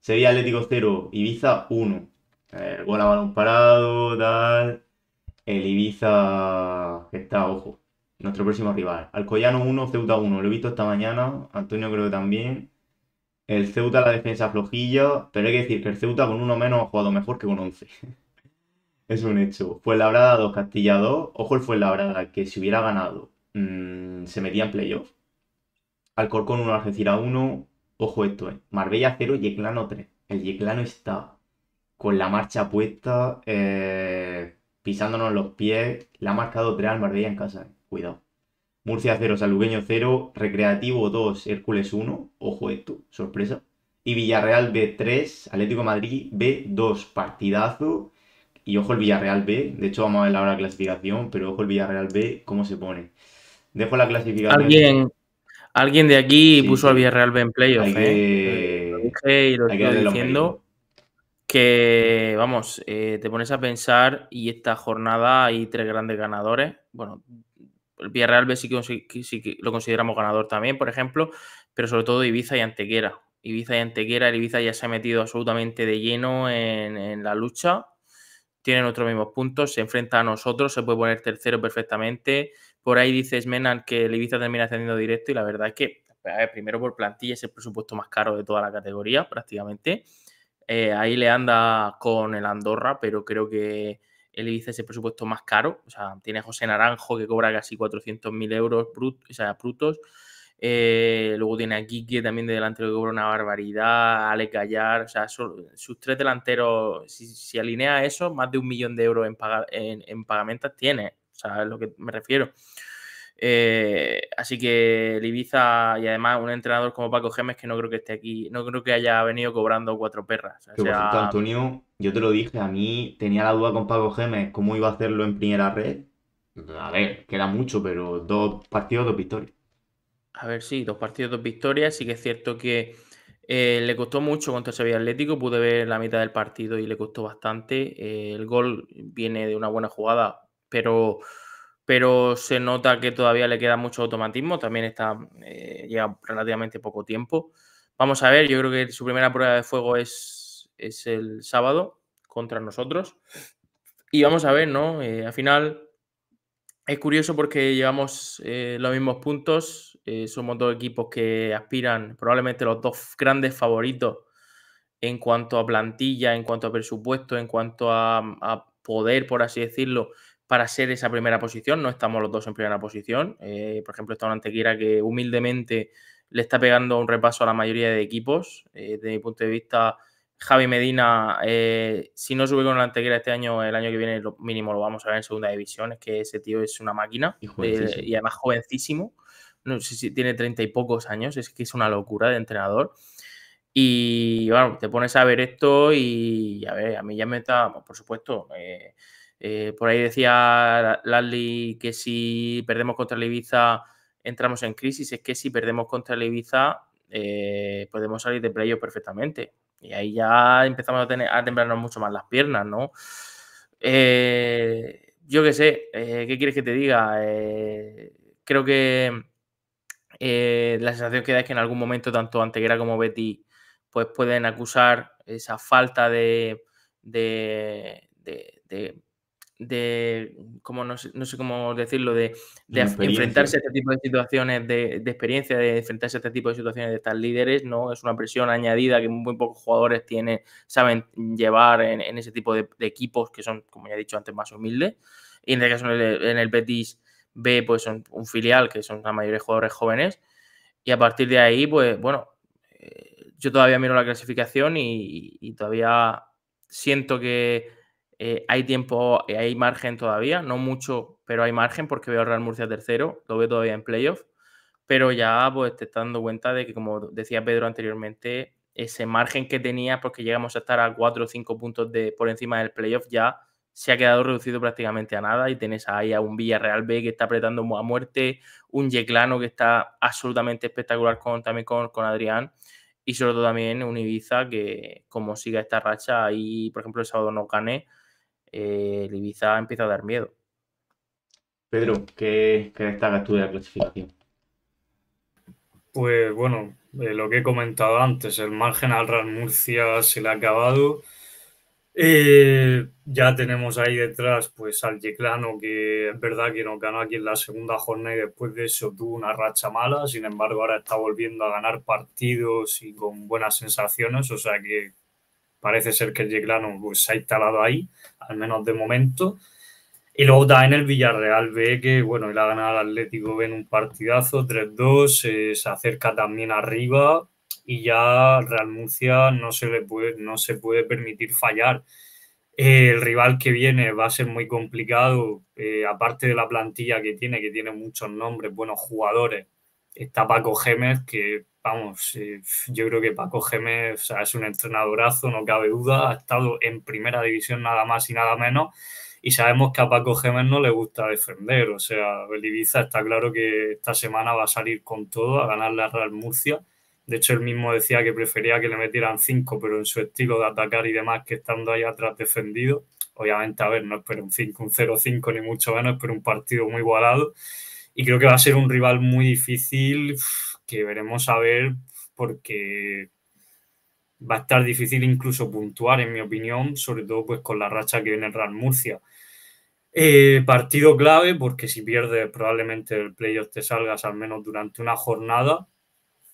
Sevilla Atlético 0, Ibiza 1. El gol balón parado, tal. El Ibiza está, ojo, nuestro próximo rival. Alcoyano 1, Ceuta 1. Lo he visto esta mañana, Antonio creo que también. El Ceuta la defensa flojillo, pero hay que decir que el Ceuta con uno menos ha jugado mejor que con once. es un hecho. Labrada 2, Castilla 2. Ojo el Fue Labrada, que si hubiera ganado mm, se metía en playoff. Alcorcón 1, Algeciras 1. Ojo esto, eh. Marbella 0, Yeclano 3. El Yeclano está con la marcha puesta, eh, pisándonos los pies. La ha marcado 3 al Marbella en casa. Eh. Cuidado. Murcia 0, Salugueño 0, Recreativo 2, Hércules 1, ojo esto, sorpresa. Y Villarreal B3, Atlético Madrid B2, partidazo. Y ojo el Villarreal B, de hecho vamos a ver ahora la clasificación, pero ojo el Villarreal B, cómo se pone. Dejo la clasificación. Alguien, alguien de aquí puso al Villarreal B en playoff, ¿eh? Lo y lo estoy diciendo. Que, vamos, eh, te pones a pensar y esta jornada hay tres grandes ganadores. Bueno, el Villarreal sí que, lo consideramos ganador también, por ejemplo, pero sobre todo Ibiza y Antequera. Ibiza y Antequera, Ibiza ya se ha metido absolutamente de lleno en, la lucha. Tienen otros mismos puntos, se enfrenta a nosotros, se puede poner tercero perfectamente. Por ahí dice Menan, que el Ibiza termina ascendiendo directo y la verdad es que, primero por plantilla es el presupuesto más caro de toda la categoría prácticamente. Eh, ahí le anda con el Andorra, pero creo que el Ibiza ese presupuesto más caro. O sea, tiene José Naranjo que cobra casi 400.000 euros sea, brutos. Eh, luego tiene a que también de delantero que cobra una barbaridad. Ale Callar, O sea, sus tres delanteros, si, alinea eso, más de un millón de euros en, paga, en, tiene. O sea, es lo que me refiero. Eh, así que el Ibiza y además un entrenador como Paco Gemes que no creo que esté aquí, no creo que haya venido cobrando cuatro perras. Antonio, yo te lo dije, a mí tenía la duda con Paco Gemes cómo iba a hacerlo en primera red. A ver, queda mucho, pero dos partidos, dos victorias. A ver, sí, dos partidos, dos victorias. Sí que es cierto que eh, le costó mucho contra el Sevilla Atlético. Pude ver la mitad del partido y le costó bastante. Eh, el gol viene de una buena jugada, pero pero se nota que todavía le queda mucho automatismo, también está, eh, lleva relativamente poco tiempo. Vamos a ver, yo creo que su primera prueba de fuego es, el sábado contra nosotros. Y vamos a ver, ¿no? Eh, al final es curioso porque llevamos eh, los mismos puntos, eh, somos dos equipos que aspiran, probablemente los dos grandes favoritos en cuanto a plantilla, en cuanto a presupuesto, en cuanto a poder, por así decirlo, para ser esa primera posición. No estamos los dos en primera posición. Eh, por ejemplo, está un Antequera que humildemente le está pegando un repaso a la mayoría de equipos. Eh, desde mi punto de vista, Javi Medina, eh, si no sube con el Antequera este año, el año que viene lo mínimo lo vamos a ver en segunda división. Es que ese tío es una máquina y, además jovencísimo. No sé si tiene treinta y pocos años, es que es una locura de entrenador. Y bueno, te pones a ver esto y a ver, a mí ya me está, por supuesto, eh, por ahí decía Larly que si perdemos contra el Ibiza entramos en crisis. Es que si perdemos contra el Ibiza eh, podemos salir de playo perfectamente. Y ahí ya empezamos a, tener, a temblarnos mucho más las piernas, ¿no? Eh, yo qué sé, ¿qué quieres que te diga? creo que la sensación que da es que en algún momento tanto Anteguera como Betty pues pueden acusar esa falta de de como no sé, cómo decirlo, de, enfrentarse a este tipo de situaciones de, experiencia, de enfrentarse a este tipo de situaciones de estar líderes, ¿no? Es una presión añadida que muy pocos jugadores tienen, saben llevar en, ese tipo de, equipos que son, como ya he dicho antes, más humildes. Y en este el caso en el, Betis B, pues son un filial, que son la mayoría de jugadores jóvenes. Y a partir de ahí, pues bueno, eh, yo todavía miro la clasificación y todavía siento que eh, hay tiempo, eh, hay margen todavía, no mucho, pero hay margen porque veo Real Murcia tercero, lo veo todavía en playoff, pero ya pues te estás dando cuenta de que, como decía Pedro anteriormente, ese margen que tenía, porque pues, llegamos a estar a 4 o 5 puntos de, por encima del playoff, ya se ha quedado reducido prácticamente a nada y tenés ahí a un Villarreal B que está apretando a muerte, un Yeclano que está absolutamente espectacular con, también con, Adrián y sobre todo también un Ibiza que como siga esta racha ahí, por ejemplo, el sábado no cane eh, el Ibiza empieza a dar miedo. Pedro, ¿qué, qué destacas tú de la clasificación? Pues bueno, eh, lo que he comentado antes, el margen al Real Murcia se le ha acabado. Eh, ya tenemos ahí detrás pues al Yeclano, que es verdad que nos ganó aquí en la segunda jornada y después de eso tuvo una racha mala, sin embargo ahora está volviendo a ganar partidos y con buenas sensaciones, o sea que parece ser que el pues, Yeclano se ha instalado ahí, al menos de momento. Y luego también el Villarreal ve que, bueno, él ha ganado al Atlético B en un partidazo, 3-2, eh, se acerca también arriba y ya Real Murcia no se, puede, no se puede permitir fallar. Eh, el rival que viene va a ser muy complicado, eh, aparte de la plantilla que tiene, que tiene muchos nombres, buenos jugadores. Está Paco Gémez, que vamos, yo creo que Paco Gémez es un entrenadorazo, no cabe duda, ha estado en primera división nada más y nada menos, y sabemos que a Paco Gémez no le gusta defender, o sea, el Ibiza está claro que esta semana va a salir con todo a ganar la Real Murcia, de hecho él mismo decía que prefería que le metieran cinco, pero en su estilo de atacar y demás, que estando ahí atrás defendido, obviamente, a ver, no espero un 5, un 0-5 ni mucho menos, pero un partido muy igualado, y creo que va a ser un rival muy difícil, que veremos a ver porque va a estar difícil incluso puntuar, en mi opinión, sobre todo pues con la racha que viene el Real Murcia. Eh, partido clave, porque si pierdes probablemente el playoff te salgas al menos durante una jornada.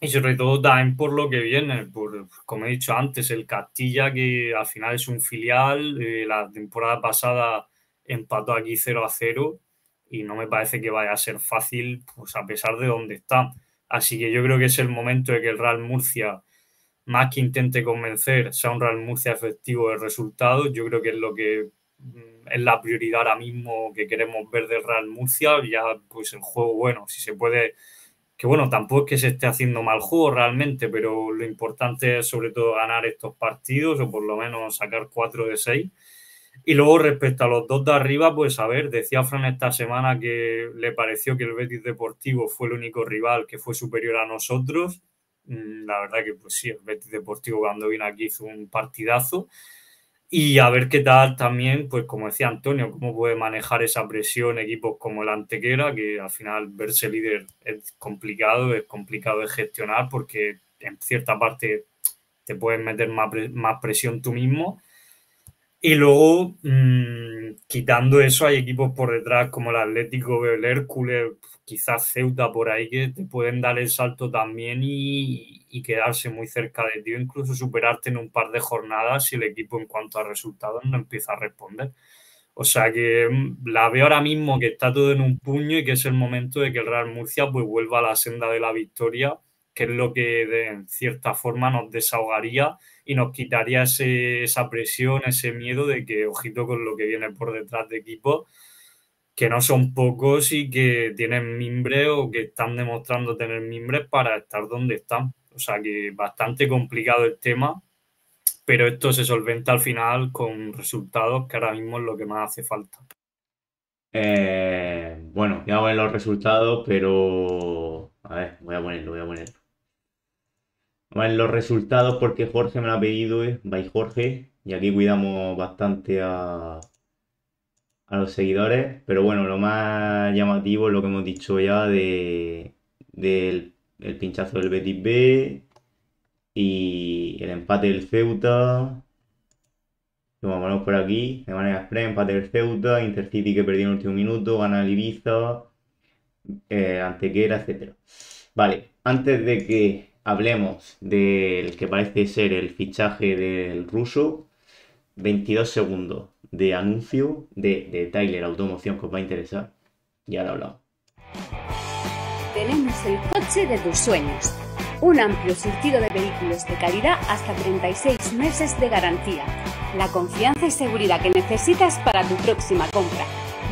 Y sobre todo también por lo que viene, como he dicho antes, el Castilla, que al final es un filial, eh, la temporada pasada empató aquí 0 a 0 y no me parece que vaya a ser fácil, pues a pesar de dónde está. Así que yo creo que es el momento de que el Real Murcia, más que intente convencer, sea un Real Murcia efectivo de resultados. Yo creo que es lo que mm, es la prioridad ahora mismo que queremos ver del Real Murcia. Ya, pues el juego, bueno, si se puede, que bueno, tampoco es que se esté haciendo mal juego realmente, pero lo importante es sobre todo ganar estos partidos o por lo menos sacar cuatro de seis y luego respecto a los dos de arriba, pues a ver, decía Fran esta semana que le pareció que el Betis Deportivo fue el único rival que fue superior a nosotros. Mm, la verdad que pues sí, el Betis Deportivo cuando vino aquí hizo un partidazo. Y a ver qué tal también, pues como decía Antonio, cómo puede manejar esa presión equipos como el Antequera, que al final verse líder es complicado, es complicado de gestionar porque en cierta parte te puedes meter más, presión tú mismo y luego, mm, quitando eso, hay equipos por detrás como el Atlético, el Hércules, quizás Ceuta por ahí, que te pueden dar el salto también y, quedarse muy cerca de ti, incluso superarte en un par de jornadas si el equipo en cuanto a resultados no empieza a responder. O sea que mm, la veo ahora mismo que está todo en un puño y que es el momento de que el Real Murcia pues vuelva a la senda de la victoria que es lo que de en cierta forma nos desahogaría y nos quitaría esa presión, ese miedo de que ojito con lo que viene por detrás de equipos que no son pocos y que tienen mimbre o que están demostrando tener mimbre para estar donde están. O sea que bastante complicado el tema, pero esto se solventa al final con resultados que ahora mismo es lo que más hace falta. Eh, bueno, ya voy a ver los resultados, pero a ver, voy a ponerlo, voy a ponerlo. Vale, los resultados, porque Jorge me lo ha pedido, es eh. Jorge. Y aquí cuidamos bastante a, los seguidores. Pero bueno, lo más llamativo es lo que hemos dicho ya de, del pinchazo del Betis B y el empate del Ceuta. Lo Vamos por aquí, de manera express, empate del Ceuta, Intercity que perdió en el último minuto, gana el Ibiza, eh, Antequera, etcétera Vale, antes de que Hablemos del que parece ser el fichaje del ruso. 22 segundos de anuncio de, Tyler Automoción que os va a interesar. Ya lo hablamos. Tenemos el coche de tus sueños. Un amplio surtido de vehículos de calidad hasta 36 meses de garantía. La confianza y seguridad que necesitas para tu próxima compra.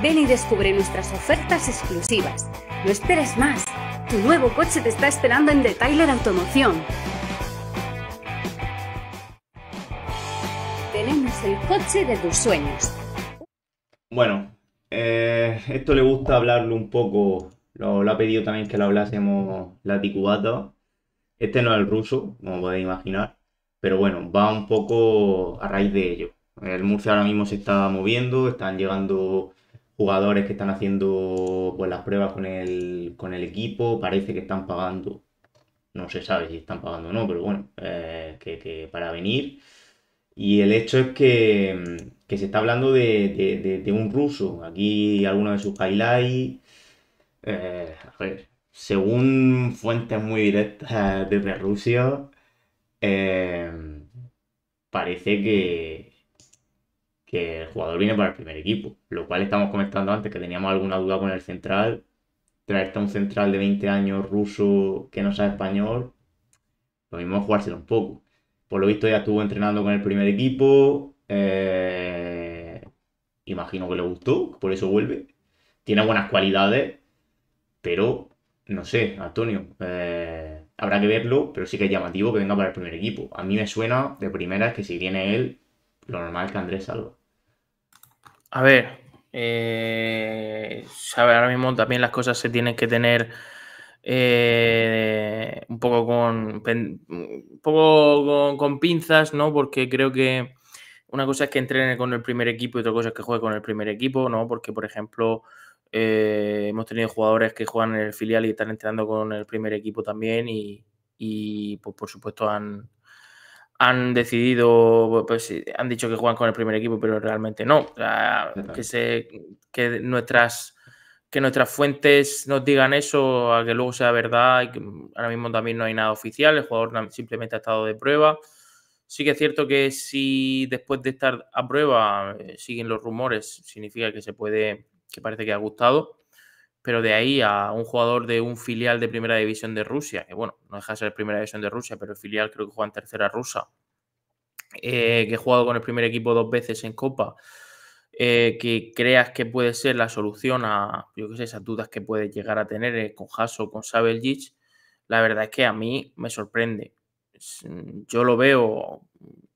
Ven y descubre nuestras ofertas exclusivas. No esperes más. Tu nuevo coche te está esperando en Detailer Automoción. Tenemos el coche de tus sueños. Bueno, eh, esto le gusta hablarlo un poco. Lo, ha pedido también que lo hablásemos la ticubata. Este no es el ruso, como podéis imaginar. Pero bueno, va un poco a raíz de ello. El Murcia ahora mismo se está moviendo, están llegando jugadores que están haciendo pues, las pruebas con el, con el equipo, parece que están pagando. No se sabe si están pagando o no, pero bueno, eh, que, para venir. Y el hecho es que, se está hablando de, un ruso. Aquí alguno de sus highlights. Eh, según fuentes muy directas de Rusia, eh, parece que, que el jugador viene para el primer equipo. Lo cual estamos comentando antes, que teníamos alguna duda con el central. Traerte a un central de 20 años ruso que no sabe español, lo mismo es jugárselo un poco. Por lo visto ya estuvo entrenando con el primer equipo. Eh, imagino que le gustó, por eso vuelve. Tiene buenas cualidades, pero no sé, Antonio. Eh, habrá que verlo, pero sí que es llamativo que venga para el primer equipo. A mí me suena de primera que si viene él lo normal es que Andrés salga. A ver, eh, ahora mismo también las cosas se tienen que tener eh, un poco con un poco con, pinzas, ¿no? Porque creo que una cosa es que entrene con el primer equipo y otra cosa es que juegue con el primer equipo, ¿no? Porque, por ejemplo, eh, hemos tenido jugadores que juegan en el filial y están entrenando con el primer equipo también y, y pues, por supuesto, han, han decidido, pues han dicho que juegan con el primer equipo, pero realmente no. que, se, que, nuestras, que nuestras fuentes nos digan eso, a que luego sea verdad. Y que ahora mismo también no hay nada oficial, el jugador simplemente ha estado de prueba. Sí que es cierto que si después de estar a prueba eh, siguen los rumores, significa que se puede, que parece que ha gustado pero de ahí a un jugador de un filial de primera división de Rusia, que bueno, no deja de ser primera división de Rusia, pero el filial creo que juega en tercera rusa, eh, que he jugado con el primer equipo dos veces en Copa, eh, que creas que puede ser la solución a, yo qué sé, esas dudas que puede llegar a tener eh, con Jaso con Sabeljic, la verdad es que a mí me sorprende. Yo lo veo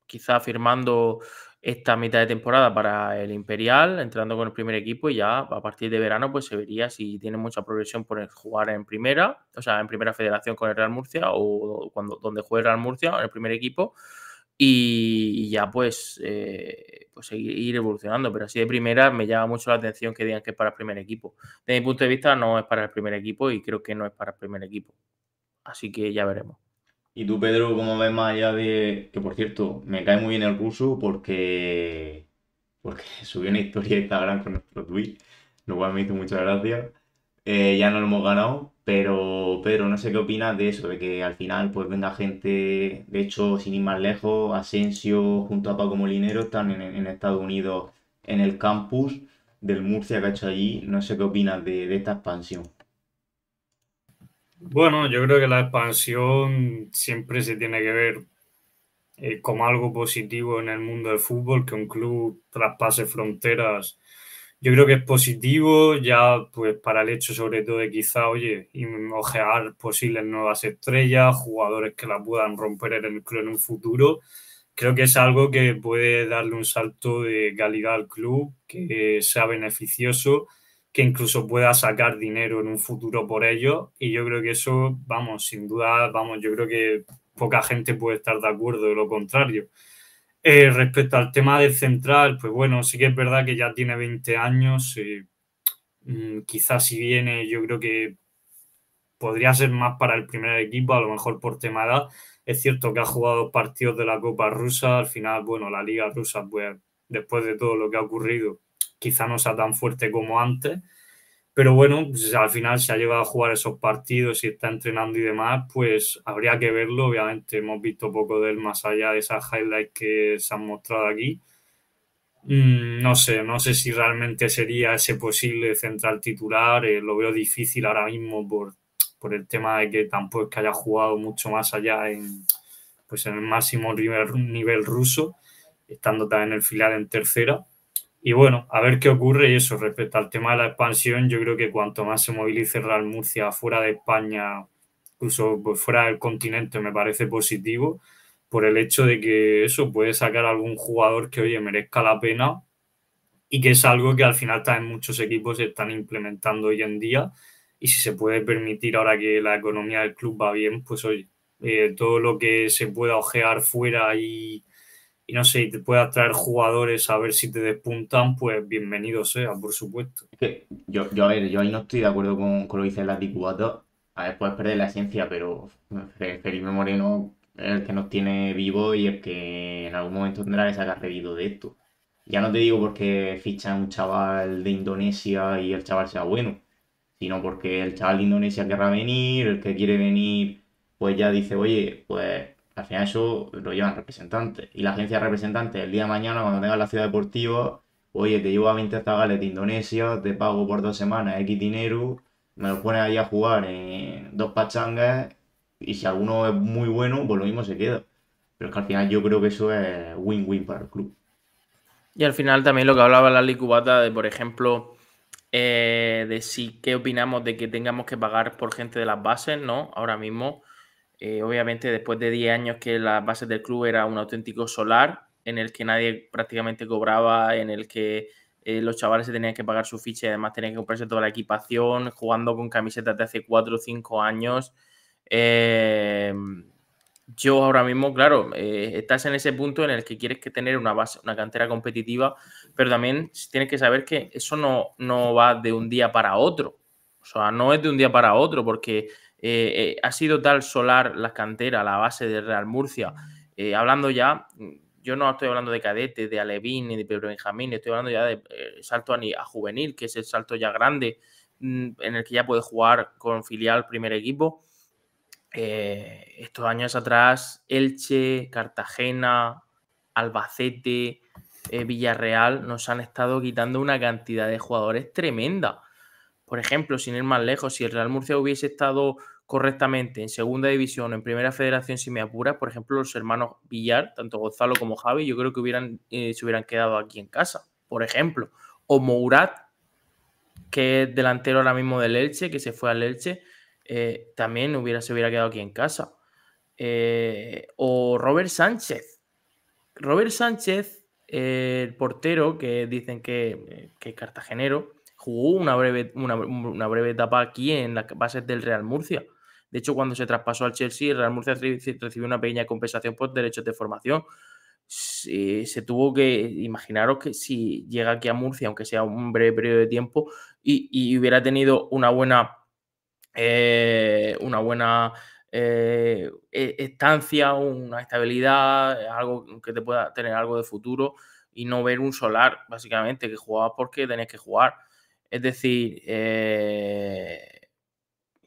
quizá firmando esta mitad de temporada para el Imperial, entrando con el primer equipo y ya a partir de verano pues se vería si tiene mucha progresión por jugar en primera, o sea, en primera federación con el Real Murcia o cuando donde juegue el Real Murcia en el primer equipo y, ya pues, eh, pues seguir evolucionando, pero así de primera me llama mucho la atención que digan que es para el primer equipo. Desde mi punto de vista no es para el primer equipo y creo que no es para el primer equipo. Así que ya veremos. Y tú, Pedro, ¿cómo ves más allá de. Que por cierto, me cae muy bien el curso porque. Porque subió una historia de Instagram con nuestro tweet, lo cual me hizo muchas gracias. Eh, ya no lo hemos ganado, pero Pedro, no sé qué opinas de eso, de que al final pues venga gente, de hecho, sin ir más lejos, Asensio junto a Paco Molinero están en, Estados Unidos en el campus del Murcia que ha hecho allí. No sé qué opinas de esta expansión. Bueno, yo creo que la expansión siempre se tiene que ver eh, como algo positivo en el mundo del fútbol, que un club traspase fronteras. Yo creo que es positivo ya pues, para el hecho sobre todo de quizá, oye, ojear posibles nuevas estrellas, jugadores que la puedan romper en el club en un futuro. Creo que es algo que puede darle un salto de calidad al club, que sea beneficioso que incluso pueda sacar dinero en un futuro por ello. Y yo creo que eso, vamos, sin duda, vamos, yo creo que poca gente puede estar de acuerdo de lo contrario. Eh, respecto al tema del central, pues bueno, sí que es verdad que ya tiene 20 años. Mm, quizás si viene, yo creo que podría ser más para el primer equipo, a lo mejor por tema de edad. Es cierto que ha jugado partidos de la Copa Rusa, al final, bueno, la Liga Rusa, pues después de todo lo que ha ocurrido, quizá no sea tan fuerte como antes, pero bueno, pues, al final se ha llevado a jugar esos partidos y está entrenando y demás, pues habría que verlo, obviamente hemos visto poco de él más allá de esas highlights que se han mostrado aquí. Mm, no sé, no sé si realmente sería ese posible central titular, eh, lo veo difícil ahora mismo por, por el tema de que tampoco es que haya jugado mucho más allá en, pues en el máximo nivel, nivel ruso, estando también en el filial en tercera. Y bueno, a ver qué ocurre y eso respecto al tema de la expansión, yo creo que cuanto más se movilice Real Murcia fuera de España, incluso pues, fuera del continente, me parece positivo por el hecho de que eso puede sacar algún jugador que, oye, merezca la pena y que es algo que al final también muchos equipos están implementando hoy en día y si se puede permitir ahora que la economía del club va bien, pues oye, eh, todo lo que se pueda ojear fuera y y no sé, y te puede atraer jugadores a ver si te despuntan, pues bienvenido sea, por supuesto. Yo, yo a ver, yo ahí no estoy de acuerdo con, lo que dice la 4. A ver, puedes perder la esencia, pero Felipe Moreno es el que nos tiene vivo y el que en algún momento tendrá que sacar revido de esto. Ya no te digo porque ficha un chaval de Indonesia y el chaval sea bueno, sino porque el chaval de Indonesia querrá venir, el que quiere venir, pues ya dice, oye, pues al final eso lo llevan representantes. Y la agencia de representantes el día de mañana cuando tengas la ciudad deportiva, oye, te llevo a 20 zagales de Indonesia, te pago por dos semanas X dinero, me lo pones ahí a jugar en dos pachangas y si alguno es muy bueno, pues lo mismo se queda. Pero es que al final yo creo que eso es win-win para el club. Y al final también lo que hablaba la Licubata de, por ejemplo, eh, de si qué opinamos de que tengamos que pagar por gente de las bases, ¿no? Ahora mismo eh, obviamente, después de 10 años que la base del club era un auténtico solar, en el que nadie prácticamente cobraba, en el que eh, los chavales se tenían que pagar su ficha y además tenían que comprarse toda la equipación, jugando con camisetas de hace 4 o 5 años. Em, yo ahora mismo, claro, eh, estás en ese punto en el que quieres que tener una base, una cantera competitiva, pero también tienes que saber que eso no, no va de un día para otro. O sea, no es de un día para otro, porque eh, eh, ha sido tal solar la cantera, la base de Real Murcia. Eh, hablando ya, yo no estoy hablando de cadete, de Alevín, ni de Pedro Benjamín, estoy hablando ya de salto a, juvenil, que es el salto ya grande mm, en el que ya puede jugar con filial primer equipo. estos años atrás, Elche, Cartagena, Albacete, Villarreal nos han estado quitando una cantidad de jugadores tremenda. Por ejemplo, sin ir más lejos, si el Real Murcia hubiese estado correctamente en segunda división en primera federación, si me apuras, por ejemplo, los hermanos Villar, tanto Gonzalo como Javi, yo creo que hubieran, eh, se hubieran quedado aquí en casa, por ejemplo. O Mourad que es delantero ahora mismo del Elche, que se fue al Elche, eh, también hubiera, se hubiera quedado aquí en casa. Eh, o Robert Sánchez. Robert Sánchez, el portero que dicen que, es cartagenero, jugó una breve, una, una breve etapa aquí en las bases del Real Murcia. De hecho, cuando se traspasó al Chelsea, Real Murcia recibió una pequeña compensación por derechos de formación. Se, tuvo que, imaginaros que si llega aquí a Murcia, aunque sea un breve periodo de tiempo, y, hubiera tenido una buena, eh, una buena eh, e-, estancia, una estabilidad, algo que te pueda tener algo de futuro y no ver un solar, básicamente, que jugabas porque tenías que jugar. Es decir, eh,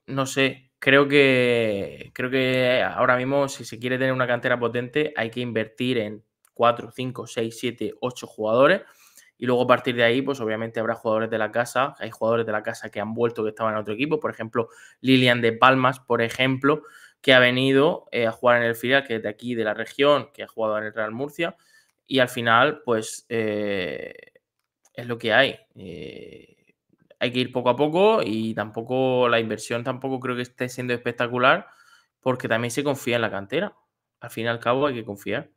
no sé, creo que, creo que ahora mismo, si se quiere tener una cantera potente, hay que invertir en 4, 5, 6, 7, 8 jugadores. Y luego a partir de ahí, pues obviamente habrá jugadores de la casa, hay jugadores de la casa que han vuelto, que estaban en otro equipo, por ejemplo, Lilian de Palmas, por ejemplo, que ha venido eh, a jugar en el filial, que es de aquí, de la región, que ha jugado en el Real Murcia, y al final, pues eh, es lo que hay. Eh, hay que ir poco a poco y tampoco la inversión tampoco creo que esté siendo espectacular porque también se confía en la cantera. Al fin y al cabo hay que confiar.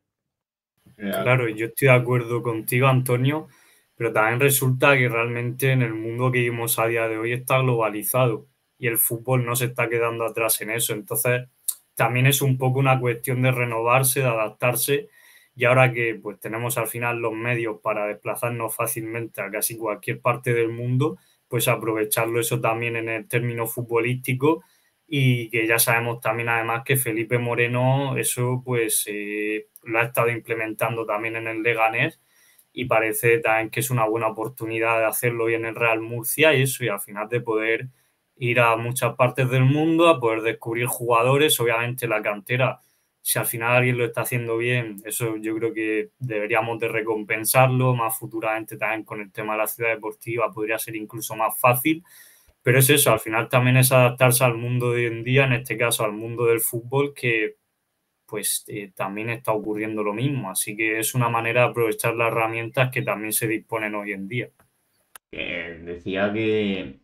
Claro, yo estoy de acuerdo contigo, Antonio, pero también resulta que realmente en el mundo que vivimos a día de hoy está globalizado y el fútbol no se está quedando atrás en eso. Entonces, también es un poco una cuestión de renovarse, de adaptarse y ahora que pues tenemos al final los medios para desplazarnos fácilmente a casi cualquier parte del mundo, pues aprovecharlo eso también en el término futbolístico y que ya sabemos también además que Felipe Moreno eso pues eh, lo ha estado implementando también en el Leganés y parece también que es una buena oportunidad de hacerlo hoy en el Real Murcia y eso y al final de poder ir a muchas partes del mundo a poder descubrir jugadores obviamente la cantera si al final alguien lo está haciendo bien, eso yo creo que deberíamos de recompensarlo, más futuramente también con el tema de la ciudad deportiva podría ser incluso más fácil, pero es eso, al final también es adaptarse al mundo de hoy en día, en este caso al mundo del fútbol, que pues eh, también está ocurriendo lo mismo, así que es una manera de aprovechar las herramientas que también se disponen hoy en día. decía que,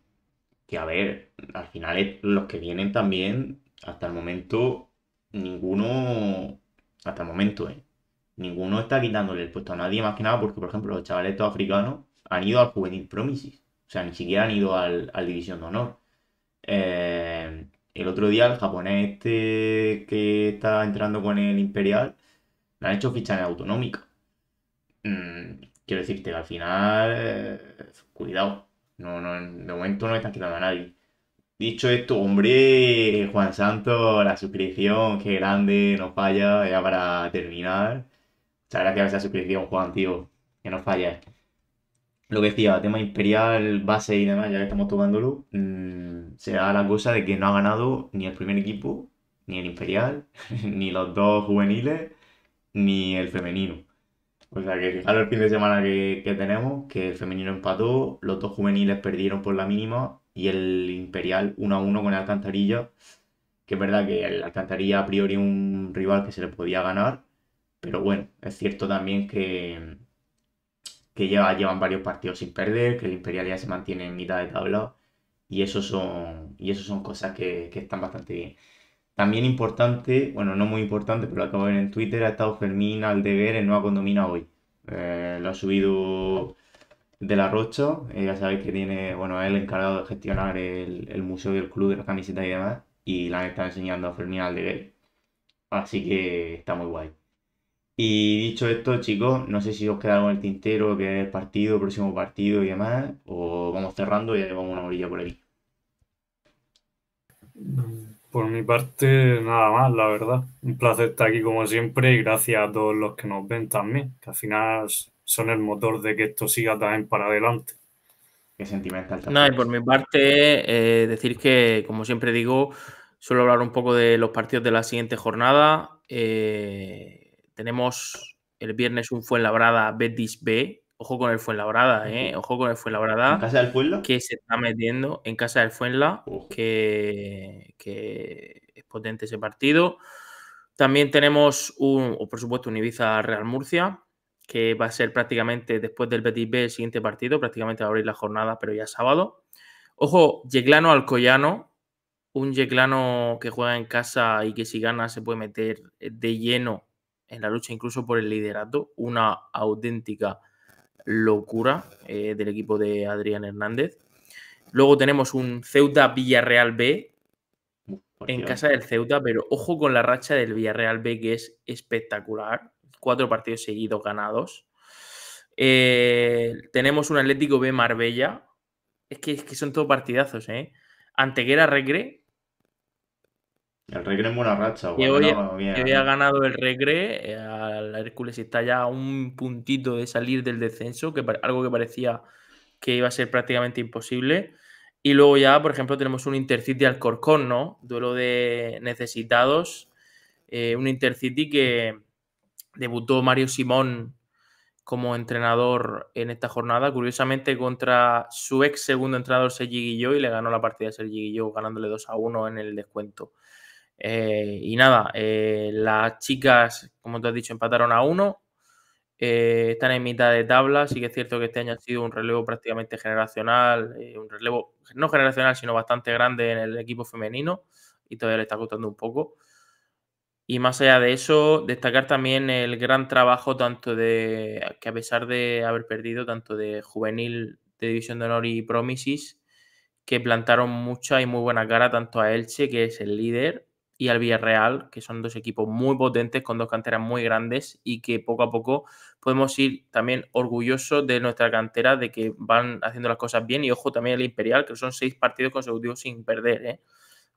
que, a ver, al final los que vienen también, hasta el momento, ninguno, hasta el momento, ¿eh? ninguno está quitándole el puesto a nadie, más que nada porque, por ejemplo, los chavales africanos han ido al Juvenil Promises. O sea, ni siquiera han ido al, División de Honor. Eh, el otro día el japonés este que está entrando con el Imperial, le han hecho ficha en autonómica. Mm, quiero decirte que al final, eh, cuidado, no, no, de momento no están quitando a nadie. Dicho esto, hombre, Juan Santos, la suscripción, qué grande, no falla, ya para terminar. Muchas gracias a esa suscripción, Juan, tío, que no falla. Lo que decía, tema imperial, base y demás, ya que estamos tomándolo, mm, se da la cosa de que no ha ganado ni el primer equipo, ni el imperial, ni los dos juveniles, ni el femenino. O sea que fijaros el fin de semana que tenemos, que el femenino empató, los dos juveniles perdieron por la mínima y el Imperial 1 a 1 con el Alcantarilla, que es verdad que el Alcantarilla a priori un rival que se le podía ganar, pero bueno, es cierto también que, que lleva, llevan varios partidos sin perder, que el Imperial ya se mantiene en mitad de tabla y eso son, y eso son cosas que, están bastante bien. También importante, bueno, no muy importante, pero lo acabo de ver en Twitter, ha estado Fermín Aldeguer en Nueva Condomina hoy. Eh, lo ha subido de la eh, ya sabéis que tiene, bueno, es el encargado de gestionar el, el museo y el club de las camisetas y demás. Y la han estado enseñando a Fermín Aldeguer. Así que está muy guay. Y dicho esto, chicos, no sé si os queda algo en el tintero, que es el partido, próximo partido y demás, o vamos cerrando y ya llevamos una orilla por ahí. Por mi parte, nada más, la verdad. Un placer estar aquí como siempre y gracias a todos los que nos ven también, que al final son el motor de que esto siga también para adelante. Qué sentimental. También. por mi parte, eh, decir que, como siempre digo, suelo hablar un poco de los partidos de la siguiente jornada. Eh, tenemos el viernes un Fuenlabrada Betis B. Ojo con el Fuenlabrada, eh. Ojo con el Fuenlabrada. ¿En casa del Fuenla? Que se está metiendo en casa del Fuenla. Que, que es potente ese partido. También tenemos un, o por supuesto, un Ibiza Real Murcia, que va a ser prácticamente después del Betis B el siguiente partido, prácticamente va a abrir la jornada, pero ya sábado. Ojo, Yeclano Alcoyano, un Yeclano que juega en casa y que si gana se puede meter de lleno en la lucha incluso por el liderato, una auténtica locura eh, del equipo de Adrián Hernández. Luego tenemos un Ceuta Villarreal B en casa del Ceuta, pero ojo con la racha del Villarreal B que es espectacular cuatro partidos seguidos ganados. Eh, tenemos un Atlético B Marbella. Es que, son todos partidazos, ¿eh? Anteguera Regre. El Regre en buena racha. Que que había ganado el Regre. Eh, al Hércules está ya a un puntito de salir del descenso, que algo que parecía que iba a ser prácticamente imposible. Y luego ya, por ejemplo, tenemos un Intercity al ¿no? Duelo de necesitados. Eh, un Intercity que, Debutó Mario Simón como entrenador en esta jornada, curiosamente contra su ex segundo entrenador Sergi Guilló y le ganó la partida a Sergi Guilló ganándole 2 a 1 en el descuento. Eh, y nada, eh, las chicas, como te has dicho, empataron a 1, eh, están en mitad de tabla, sí que es cierto que este año ha sido un relevo prácticamente generacional, un relevo no generacional, sino bastante grande en el equipo femenino y todavía le está costando un poco. Y más allá de eso, destacar también el gran trabajo tanto de que a pesar de haber perdido tanto de juvenil de División de Honor y Promises, que plantaron mucha y muy buena cara tanto a Elche, que es el líder, y al Villarreal, que son dos equipos muy potentes con dos canteras muy grandes y que poco a poco podemos ir también orgullosos de nuestra cantera, de que van haciendo las cosas bien. Y ojo también al Imperial, que son seis partidos consecutivos sin perder. ¿eh?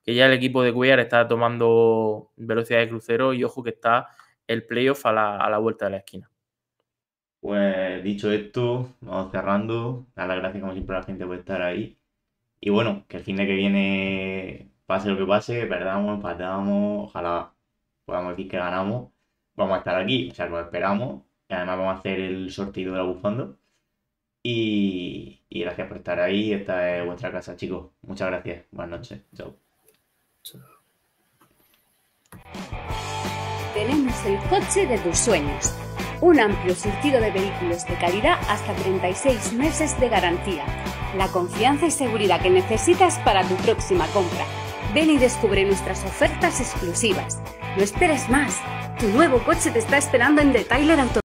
que ya el equipo de Cuellar está tomando velocidad de crucero y ojo que está el playoff a la, vuelta de la esquina. Pues dicho esto, vamos cerrando. Dar las gracias como siempre a la gente por estar ahí. Y bueno, que el fin de que viene pase lo que pase, perdamos, empatamos, ojalá podamos decir que ganamos. Vamos a estar aquí, o sea, lo esperamos. Y además vamos a hacer el sorteo de la bufanda. Y, y gracias por estar ahí. Esta es vuestra casa, chicos. Muchas gracias. Buenas noches. Chao. Tenemos el coche de tus sueños. Un amplio surtido de vehículos de calidad hasta 36 meses de garantía. La confianza y seguridad que necesitas para tu próxima compra. Ven y descubre nuestras ofertas exclusivas. No esperes más. Tu nuevo coche te está esperando en Detailer Auto.